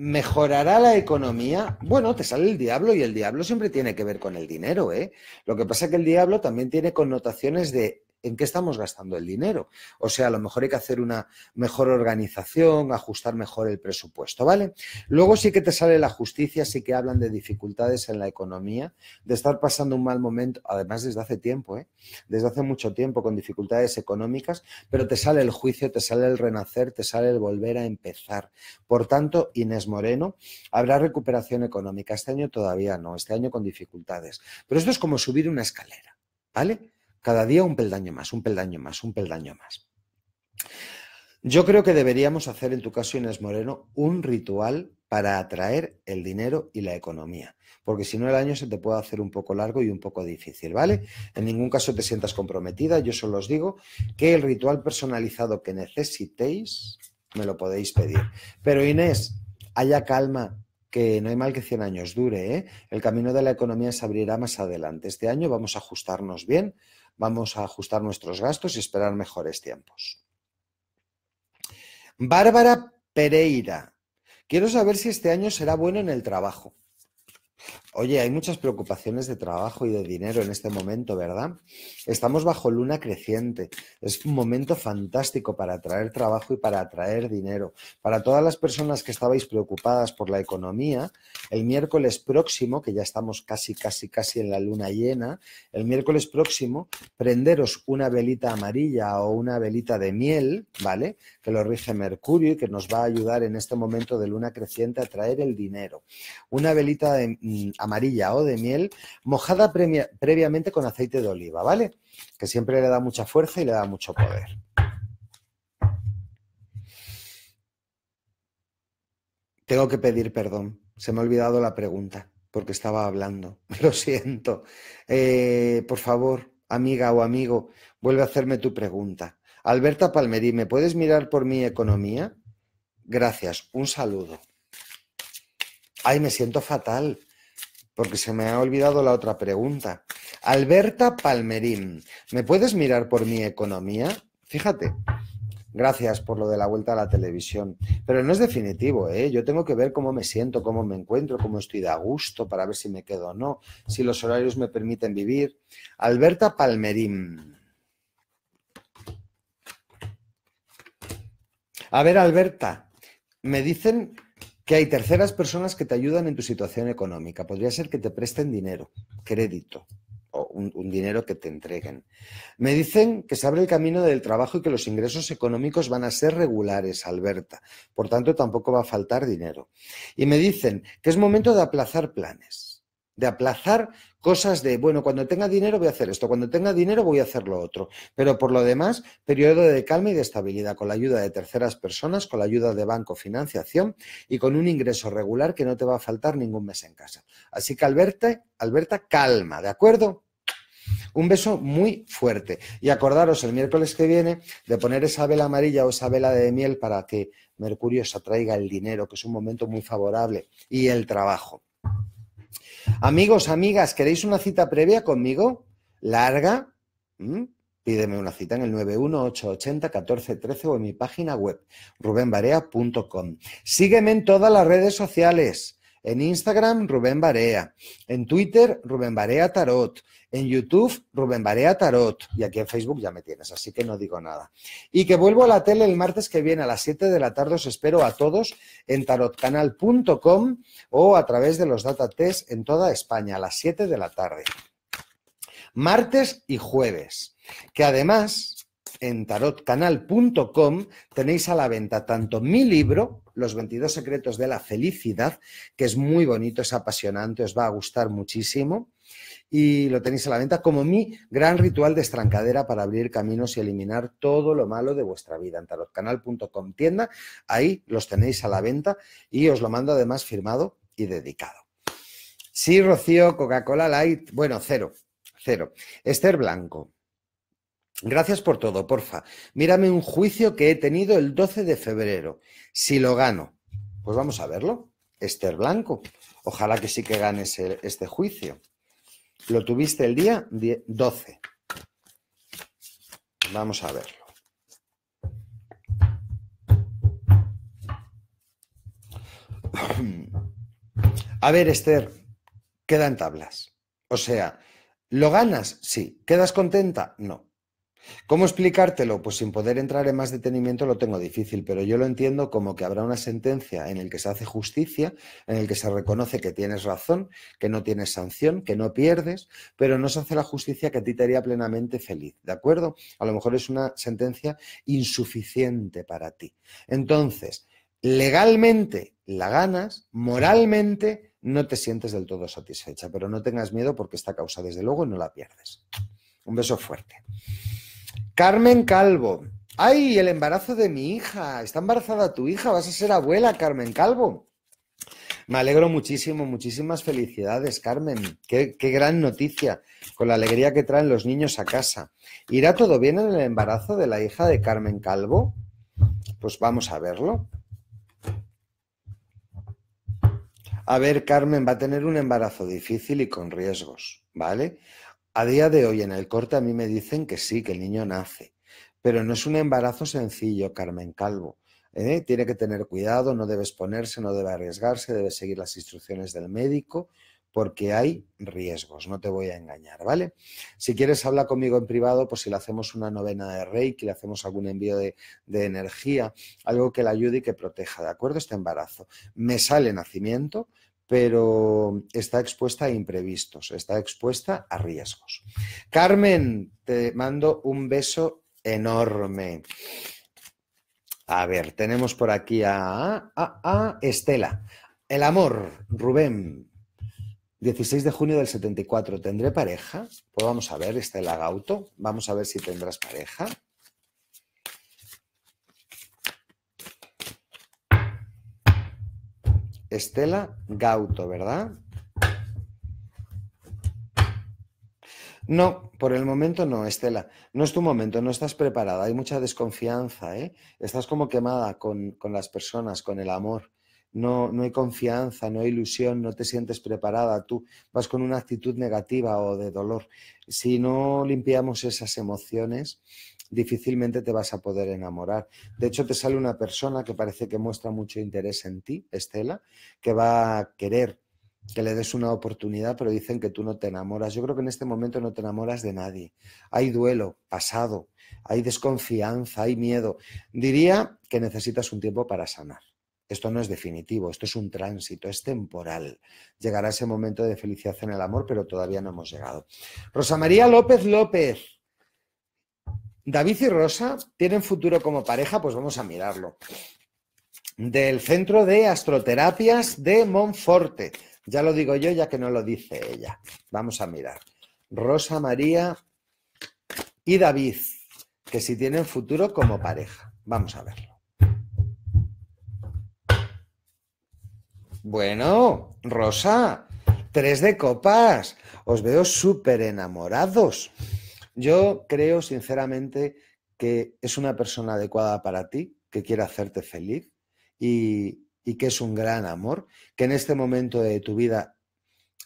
¿Mejorará la economía? Bueno, te sale el diablo y el diablo siempre tiene que ver con el dinero, ¿eh? Lo que pasa es que el diablo también tiene connotaciones de en qué estamos gastando el dinero. O sea, a lo mejor hay que hacer una mejor organización, ajustar mejor el presupuesto, ¿vale? Luego sí que te sale la justicia, sí que hablan de dificultades en la economía, de estar pasando un mal momento, además desde hace tiempo, ¿eh? desde hace mucho tiempo con dificultades económicas, pero te sale el juicio, te sale el renacer, te sale el volver a empezar. Por tanto, Inés Moreno, habrá recuperación económica. Este año todavía no, este año con dificultades. Pero esto es como subir una escalera, ¿vale? Cada día un peldaño más, un peldaño más, un peldaño más. Yo creo que deberíamos hacer, en tu caso, Inés Moreno, un ritual para atraer el dinero y la economía, porque si no el año se te puede hacer un poco largo y un poco difícil, ¿vale? En ningún caso te sientas comprometida, yo solo os digo que el ritual personalizado que necesitéis me lo podéis pedir. Pero Inés, haya calma, que no hay mal que 100 años dure, ¿eh? El camino de la economía se abrirá más adelante. Este año vamos a ajustarnos bien vamos a ajustar nuestros gastos y esperar mejores tiempos. Bárbara Pereira, quiero saber si este año será bueno en el trabajo. Oye, hay muchas preocupaciones de trabajo y de dinero en este momento, ¿verdad? Estamos bajo luna creciente. Es un momento fantástico para atraer trabajo y para atraer dinero. Para todas las personas que estabais preocupadas por la economía, el miércoles próximo, que ya estamos casi, casi, casi en la luna llena, el miércoles próximo, prenderos una velita amarilla o una velita de miel, ¿vale? Que lo rige Mercurio y que nos va a ayudar en este momento de luna creciente a traer el dinero. Una velita de Mm, amarilla o de miel, mojada previamente con aceite de oliva, ¿vale? Que siempre le da mucha fuerza y le da mucho poder. Tengo que pedir perdón, se me ha olvidado la pregunta porque estaba hablando. Lo siento. Eh, por favor, amiga o amigo, vuelve a hacerme tu pregunta. Alberta Palmerí, ¿me puedes mirar por mi economía? Gracias, un saludo. Ay, me siento fatal porque se me ha olvidado la otra pregunta. Alberta Palmerín, ¿me puedes mirar por mi economía? Fíjate, gracias por lo de la vuelta a la televisión, pero no es definitivo, ¿eh? Yo tengo que ver cómo me siento, cómo me encuentro, cómo estoy de a gusto para ver si me quedo o no, si los horarios me permiten vivir. Alberta Palmerín. A ver, Alberta, me dicen que hay terceras personas que te ayudan en tu situación económica. Podría ser que te presten dinero, crédito o un, dinero que te entreguen. Me dicen que se abre el camino del trabajo y que los ingresos económicos van a ser regulares, Alberta. Por tanto, tampoco va a faltar dinero. Y me dicen que es momento de aplazar planes de aplazar Cosas de, bueno, cuando tenga dinero voy a hacer esto, cuando tenga dinero voy a hacer lo otro. Pero por lo demás, periodo de calma y de estabilidad con la ayuda de terceras personas, con la ayuda de banco, financiación y con un ingreso regular que no te va a faltar ningún mes en casa. Así que Alberta, Alberta, calma, ¿de acuerdo? Un beso muy fuerte. Y acordaros el miércoles que viene de poner esa vela amarilla o esa vela de miel para que Mercurio os atraiga el dinero, que es un momento muy favorable, y el trabajo. Amigos, amigas, ¿queréis una cita previa conmigo? ¿Larga? ¿Mm? Pídeme una cita en el 918801413 o en mi página web rubenbarea.com. Sígueme en todas las redes sociales. En Instagram, Rubén Barea. En Twitter, Rubén Barea Tarot. En YouTube, Rubén Barea Tarot. Y aquí en Facebook ya me tienes, así que no digo nada. Y que vuelvo a la tele el martes que viene a las 7 de la tarde. Os espero a todos en tarotcanal.com o a través de los data en toda España a las 7 de la tarde. Martes y jueves. Que además en tarotcanal.com tenéis a la venta tanto mi libro, Los 22 secretos de la felicidad, que es muy bonito, es apasionante, os va a gustar muchísimo. Y lo tenéis a la venta como mi gran ritual de estrancadera para abrir caminos y eliminar todo lo malo de vuestra vida en tarotcanal.com tienda. Ahí los tenéis a la venta y os lo mando además firmado y dedicado. Sí, Rocío, Coca-Cola Light, bueno, cero, cero. Esther Blanco, Gracias por todo, porfa. Mírame un juicio que he tenido el 12 de febrero. Si lo gano, pues vamos a verlo. Esther Blanco. Ojalá que sí que ganes este juicio. Lo tuviste el día 12. Vamos a verlo. A ver, Esther, quedan tablas. O sea, ¿lo ganas? Sí. ¿Quedas contenta? No. ¿Cómo explicártelo? Pues sin poder entrar en más detenimiento lo tengo difícil, pero yo lo entiendo como que habrá una sentencia en el que se hace justicia, en el que se reconoce que tienes razón, que no tienes sanción, que no pierdes, pero no se hace la justicia que a ti te haría plenamente feliz, ¿de acuerdo? A lo mejor es una sentencia insuficiente para ti. Entonces, legalmente la ganas, moralmente no te sientes del todo satisfecha, pero no tengas miedo porque esta causa desde luego no la pierdes. Un beso fuerte. Carmen Calvo. Ay, el embarazo de mi hija. Está embarazada tu hija. Vas a ser abuela, Carmen Calvo. Me alegro muchísimo, muchísimas felicidades, Carmen. Qué, gran noticia, con la alegría que traen los niños a casa. ¿Irá todo bien en el embarazo de la hija de Carmen Calvo? Pues vamos a verlo. A ver, Carmen, va a tener un embarazo difícil y con riesgos, ¿vale? A día de hoy en el corte a mí me dicen que sí, que el niño nace, pero no es un embarazo sencillo, Carmen Calvo. ¿eh? Tiene que tener cuidado, no debe exponerse, no debe arriesgarse, debe seguir las instrucciones del médico porque hay riesgos, no te voy a engañar, ¿vale? Si quieres habla conmigo en privado, pues si le hacemos una novena de Reiki, le hacemos algún envío de, de energía, algo que le ayude y que proteja, ¿de acuerdo? Este embarazo. Me sale nacimiento, pero está expuesta a imprevistos, está expuesta a riesgos. Carmen, te mando un beso enorme. A ver, tenemos por aquí a, Estela. El amor, Rubén. 16 de junio del 74. ¿Tendré pareja? Pues vamos a ver, Estela Gauto. Vamos a ver si tendrás pareja. Estela Gauto, ¿verdad? No, por el momento no, Estela. No es tu momento, no estás preparada. Hay mucha desconfianza, ¿eh? Estás como quemada con, las personas, con el amor. No, no, hay confianza, no hay ilusión, no te sientes preparada, tú vas con una actitud negativa o de dolor. Si no limpiamos esas emociones, difícilmente te vas a poder enamorar. De hecho, te sale una persona que parece que muestra mucho interés en ti, Estela, que va a querer que le des una oportunidad, pero dicen que tú no te enamoras. Yo creo que en este momento no te enamoras de nadie. Hay duelo pasado, hay desconfianza, hay miedo. Diría que necesitas un tiempo para sanar. Esto no es definitivo, esto es un tránsito, es temporal. Llegará ese momento de felicidad en el amor, pero todavía no hemos llegado. Rosa María López López, David y Rosa tienen futuro como pareja, pues vamos a mirarlo. Del Centro de Astroterapias de Monforte. Ya lo digo yo, ya que no lo dice ella. Vamos a mirar. Rosa María y David, que si tienen futuro como pareja. Vamos a verlo. Bueno, Rosa, tres de copas. Os veo súper enamorados. Yo creo sinceramente que es una persona adecuada para ti, que quiere hacerte feliz y, que es un gran amor, que en este momento de tu vida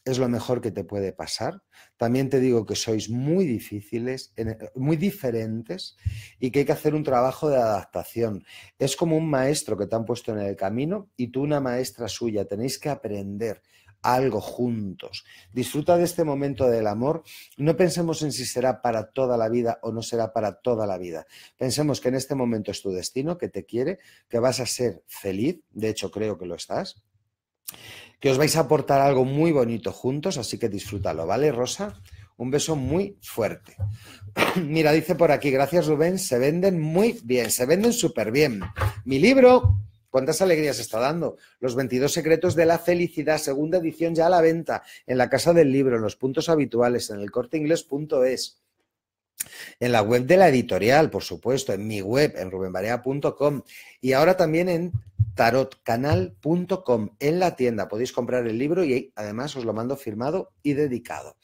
es lo mejor que te puede pasar. También te digo que sois muy difíciles, muy diferentes y que hay que hacer un trabajo de adaptación. Es como un maestro que te han puesto en el camino y tú una maestra suya. Tenéis que aprender algo juntos. Disfruta de este momento del amor. No pensemos en si será para toda la vida o no será para toda la vida. Pensemos que en este momento es tu destino, que te quiere, que vas a ser feliz. De hecho, creo que lo estás. Que os vais a aportar algo muy bonito juntos, así que disfrútalo, ¿vale, Rosa? Un beso muy fuerte. Mira, dice por aquí, gracias Rubén, se venden muy bien, se venden súper bien. Mi libro, ¿Cuántas alegrías está dando? Los 22 secretos de la felicidad, segunda edición ya a la venta, en la casa del libro, en los puntos habituales, en el corteinglés.es. En la web de la editorial, por supuesto, en mi web, en rubenbarea.com y ahora también en tarotcanal.com, en la tienda. Podéis comprar el libro y además os lo mando firmado y dedicado.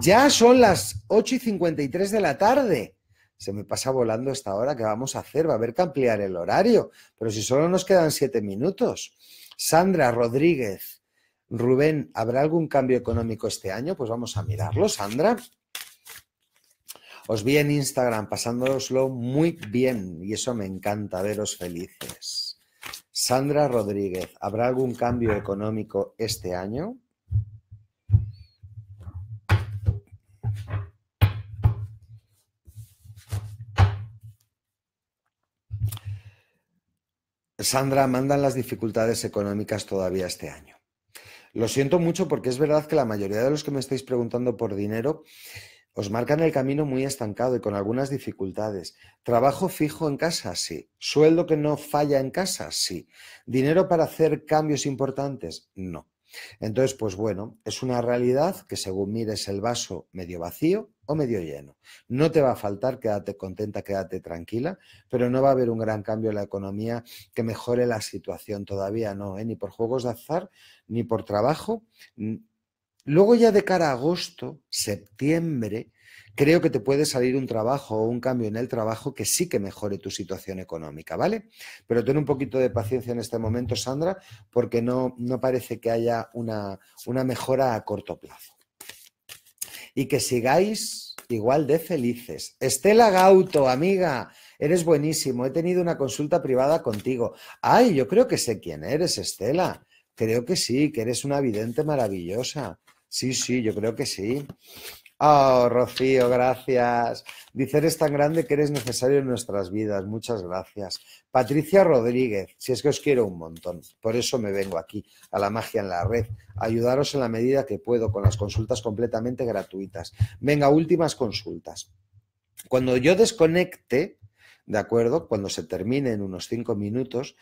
Ya son las 8 y 53 de la tarde se me pasa volando esta hora, ¿qué vamos a hacer? Va a haber que ampliar el horario, pero si solo nos quedan siete minutos. Sandra Rodríguez, Rubén, ¿habrá algún cambio económico este año? Pues vamos a mirarlo, Sandra. Os vi en Instagram pasándoslo muy bien y eso me encanta, veros felices. Sandra Rodríguez, ¿habrá algún cambio económico este año? Sandra, mandan las dificultades económicas todavía este año. Lo siento mucho porque es verdad que la mayoría de los que me estáis preguntando por dinero os marcan el camino muy estancado y con algunas dificultades. Trabajo fijo en casa, sí. Sueldo que no falla en casa, sí. Dinero para hacer cambios importantes, no. Entonces, pues bueno, es una realidad que según mires el vaso medio vacío o medio lleno. No te va a faltar, quédate contenta, quédate tranquila, pero no va a haber un gran cambio en la economía que mejore la situación todavía, no, ¿eh? ni por juegos de azar, ni por trabajo. Luego ya de cara a agosto, septiembre, creo que te puede salir un trabajo o un cambio en el trabajo que sí que mejore tu situación económica, ¿vale? Pero ten un poquito de paciencia en este momento, Sandra, porque no, no parece que haya una, una mejora a corto plazo. Y que sigáis igual de felices. Estela Gauto, amiga, eres buenísimo. He tenido una consulta privada contigo. Ay, yo creo que sé quién eres, Estela. Creo que sí, que eres una vidente maravillosa. Sí, sí, yo creo que sí. Oh, Rocío, gracias. Dice, es tan grande que eres necesario en nuestras vidas. Muchas gracias. Patricia Rodríguez, si es que os quiero un montón. Por eso me vengo aquí, a la magia en la red. Ayudaros en la medida que puedo, con las consultas completamente gratuitas. Venga, últimas consultas. Cuando yo desconecte, ¿de acuerdo? Cuando se termine en unos cinco minutos,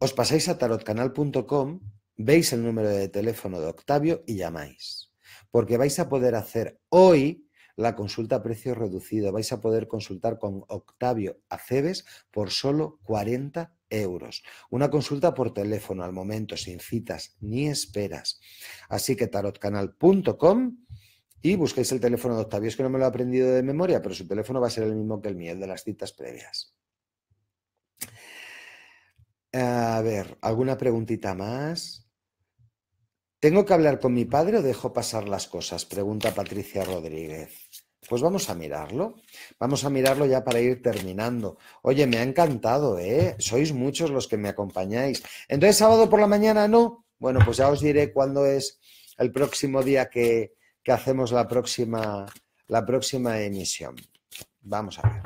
os pasáis a tarotcanal.com, veis el número de teléfono de Octavio y llamáis porque vais a poder hacer hoy la consulta a precio reducido. Vais a poder consultar con Octavio Aceves por solo 40 euros. Una consulta por teléfono al momento, sin citas ni esperas. Así que tarotcanal.com y busquéis el teléfono de Octavio. Es que no me lo he aprendido de memoria, pero su teléfono va a ser el mismo que el mío, el de las citas previas. A ver, ¿alguna preguntita más? ¿Tengo que hablar con mi padre o dejo pasar las cosas? Pregunta Patricia Rodríguez. Pues vamos a mirarlo. Vamos a mirarlo ya para ir terminando. Oye, me ha encantado, ¿eh? Sois muchos los que me acompañáis. Entonces, sábado por la mañana, ¿no? Bueno, pues ya os diré cuándo es el próximo día que, que hacemos la próxima, la próxima emisión. Vamos a ver.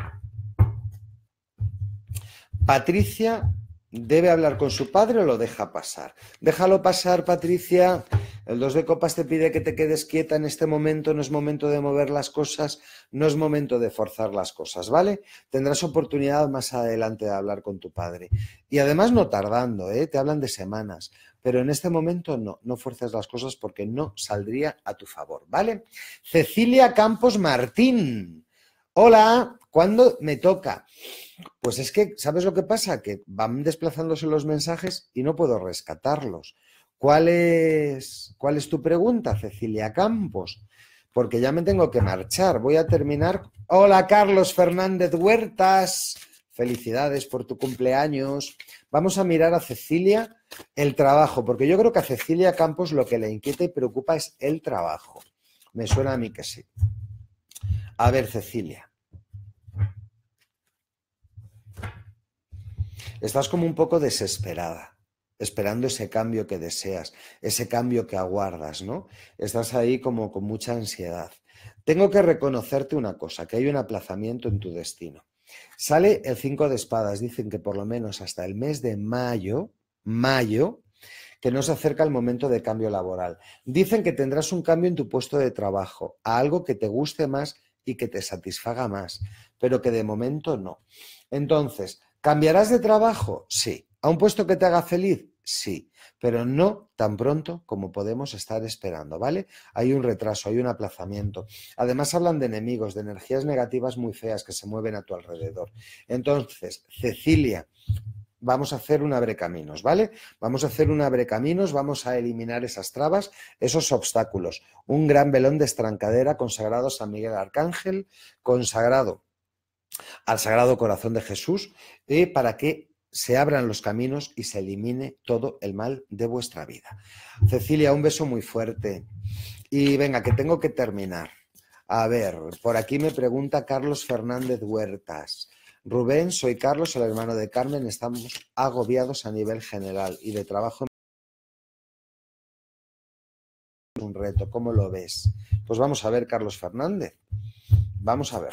Patricia debe hablar con su padre o lo deja pasar. Déjalo pasar, Patricia. El dos de copas te pide que te quedes quieta en este momento, no es momento de mover las cosas, no es momento de forzar las cosas, ¿vale? Tendrás oportunidad más adelante de hablar con tu padre. Y además no tardando, ¿eh? Te hablan de semanas, pero en este momento no, no fuerces las cosas porque no saldría a tu favor, ¿vale? Cecilia Campos Martín. Hola, ¿cuándo me toca? Pues es que, ¿sabes lo que pasa? Que van desplazándose los mensajes y no puedo rescatarlos. ¿Cuál es, cuál es tu pregunta, Cecilia Campos? Porque ya me tengo que marchar. Voy a terminar. Hola, Carlos Fernández Huertas. Felicidades por tu cumpleaños. Vamos a mirar a Cecilia el trabajo, porque yo creo que a Cecilia Campos lo que le inquieta y preocupa es el trabajo. Me suena a mí que sí. A ver, Cecilia. Estás como un poco desesperada, esperando ese cambio que deseas, ese cambio que aguardas, ¿no? Estás ahí como con mucha ansiedad. Tengo que reconocerte una cosa, que hay un aplazamiento en tu destino. Sale el 5 de espadas, dicen que por lo menos hasta el mes de mayo, mayo, que no se acerca el momento de cambio laboral. Dicen que tendrás un cambio en tu puesto de trabajo, a algo que te guste más y que te satisfaga más, pero que de momento no. Entonces, ¿cambiarás de trabajo? Sí. ¿A un puesto que te haga feliz? Sí, pero no tan pronto como podemos estar esperando, ¿vale? Hay un retraso, hay un aplazamiento. Además hablan de enemigos, de energías negativas muy feas que se mueven a tu alrededor. Entonces, Cecilia, vamos a hacer un abrecaminos, ¿vale? Vamos a hacer un abrecaminos, vamos a eliminar esas trabas, esos obstáculos. Un gran velón de estrancadera consagrado a San Miguel Arcángel, consagrado al Sagrado Corazón de Jesús, eh, para que se abran los caminos y se elimine todo el mal de vuestra vida. Cecilia, un beso muy fuerte. Y venga, que tengo que terminar. A ver, por aquí me pregunta Carlos Fernández Huertas. Rubén, soy Carlos, el hermano de Carmen, estamos agobiados a nivel general y de trabajo un reto, ¿cómo lo ves? Pues vamos a ver, Carlos Fernández. Vamos a ver.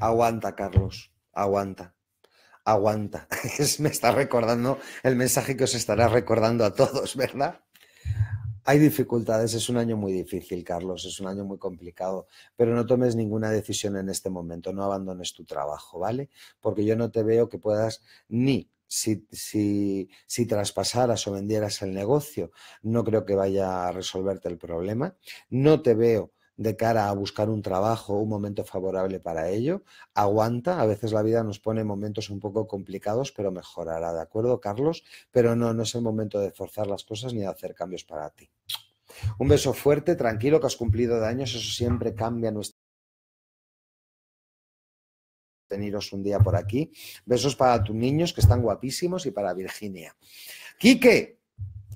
Aguanta, Carlos, aguanta aguanta. Me está recordando el mensaje que os estará recordando a todos, ¿verdad? Hay dificultades, es un año muy difícil, Carlos, es un año muy complicado, pero no tomes ninguna decisión en este momento, no abandones tu trabajo, ¿vale? Porque yo no te veo que puedas ni si, si, si, traspasaras o vendieras el negocio, no creo que vaya a resolverte el problema. No te veo de cara a buscar un trabajo, un momento favorable para ello, aguanta, a veces la vida nos pone momentos un poco complicados, pero mejorará, ¿de acuerdo, Carlos? Pero no, no es el momento de forzar las cosas ni de hacer cambios para ti. Un beso fuerte, tranquilo, que has cumplido de años, eso siempre cambia nuestra teniros un día por aquí. Besos para tus niños que están guapísimos y para Virginia. Quique,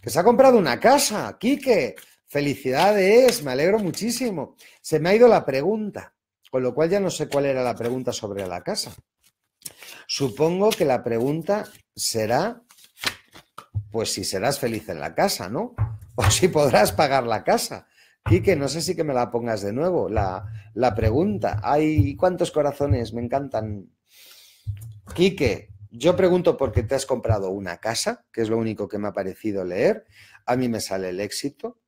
que se ha comprado una casa. Quique, Felicidades, me alegro muchísimo. Se me ha ido la pregunta, con lo cual ya no sé cuál era la pregunta sobre la casa. Supongo que la pregunta será, pues si serás feliz en la casa, ¿no? O si podrás pagar la casa. Quique, no sé si que me la pongas de nuevo, la, pregunta. Hay cuántos corazones, me encantan. Quique, yo pregunto porque te has comprado una casa, que es lo único que me ha parecido leer. A mí me sale el éxito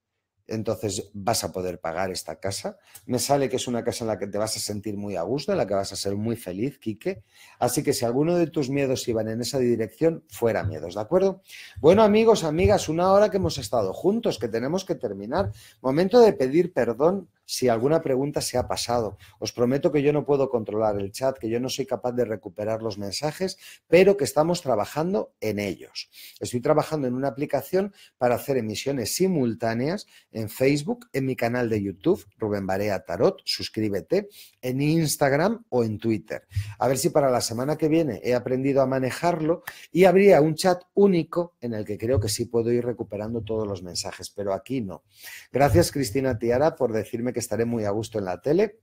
entonces vas a poder pagar esta casa. Me sale que es una casa en la que te vas a sentir muy a gusto, en la que vas a ser muy feliz, Quique. Así que si alguno de tus miedos iban en esa dirección, fuera miedos, ¿de acuerdo? Bueno, amigos, amigas, una hora que hemos estado juntos, que tenemos que terminar. Momento de pedir perdón si alguna pregunta se ha pasado. Os prometo que yo no puedo controlar el chat, que yo no soy capaz de recuperar los mensajes, pero que estamos trabajando en ellos. Estoy trabajando en una aplicación para hacer emisiones simultáneas en Facebook, en mi canal de YouTube, Rubén Barea Tarot, suscríbete, en Instagram o en Twitter. A ver si para la semana que viene he aprendido a manejarlo y habría un chat único en el que creo que sí puedo ir recuperando todos los mensajes, pero aquí no. Gracias Cristina Tiara por decirme que estaré muy a gusto en la tele.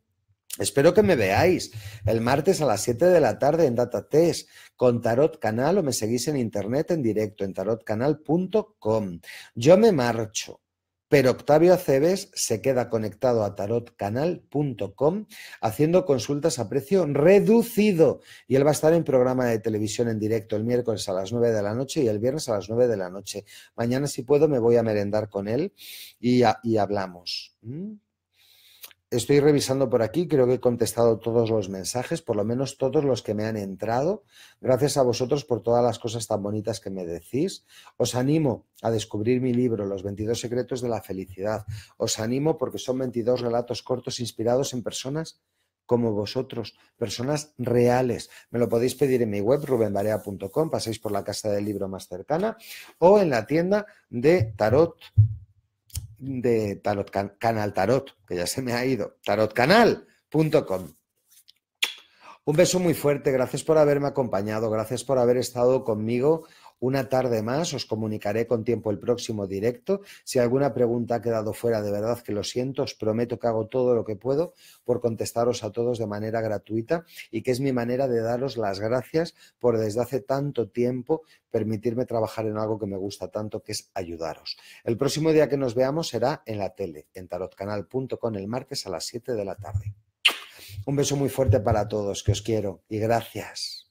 Espero que me veáis el martes a las 7 de la tarde en Data Test con Tarot Canal o me seguís en internet en directo en tarotcanal.com. Yo me marcho, pero Octavio Aceves se queda conectado a tarotcanal.com haciendo consultas a precio reducido y él va a estar en programa de televisión en directo el miércoles a las 9 de la noche y el viernes a las 9 de la noche. Mañana si puedo me voy a merendar con él y, y hablamos. ¿Mm? estoy revisando por aquí, creo que he contestado todos los mensajes, por lo menos todos los que me han entrado. Gracias a vosotros por todas las cosas tan bonitas que me decís. Os animo a descubrir mi libro, Los 22 secretos de la felicidad. Os animo porque son 22 relatos cortos inspirados en personas como vosotros, personas reales. Me lo podéis pedir en mi web rubenbarea.com, paséis por la casa del libro más cercana o en la tienda de tarot de Tarot Canal Tarot, que ya se me ha ido, tarotcanal.com. Un beso muy fuerte, gracias por haberme acompañado, gracias por haber estado conmigo una tarde más, os comunicaré con tiempo el próximo directo. Si alguna pregunta ha quedado fuera, de verdad que lo siento, os prometo que hago todo lo que puedo por contestaros a todos de manera gratuita y que es mi manera de daros las gracias por desde hace tanto tiempo permitirme trabajar en algo que me gusta tanto, que es ayudaros. El próximo día que nos veamos será en la tele, en tarotcanal.com el martes a las 7 de la tarde. Un beso muy fuerte para todos, que os quiero y gracias.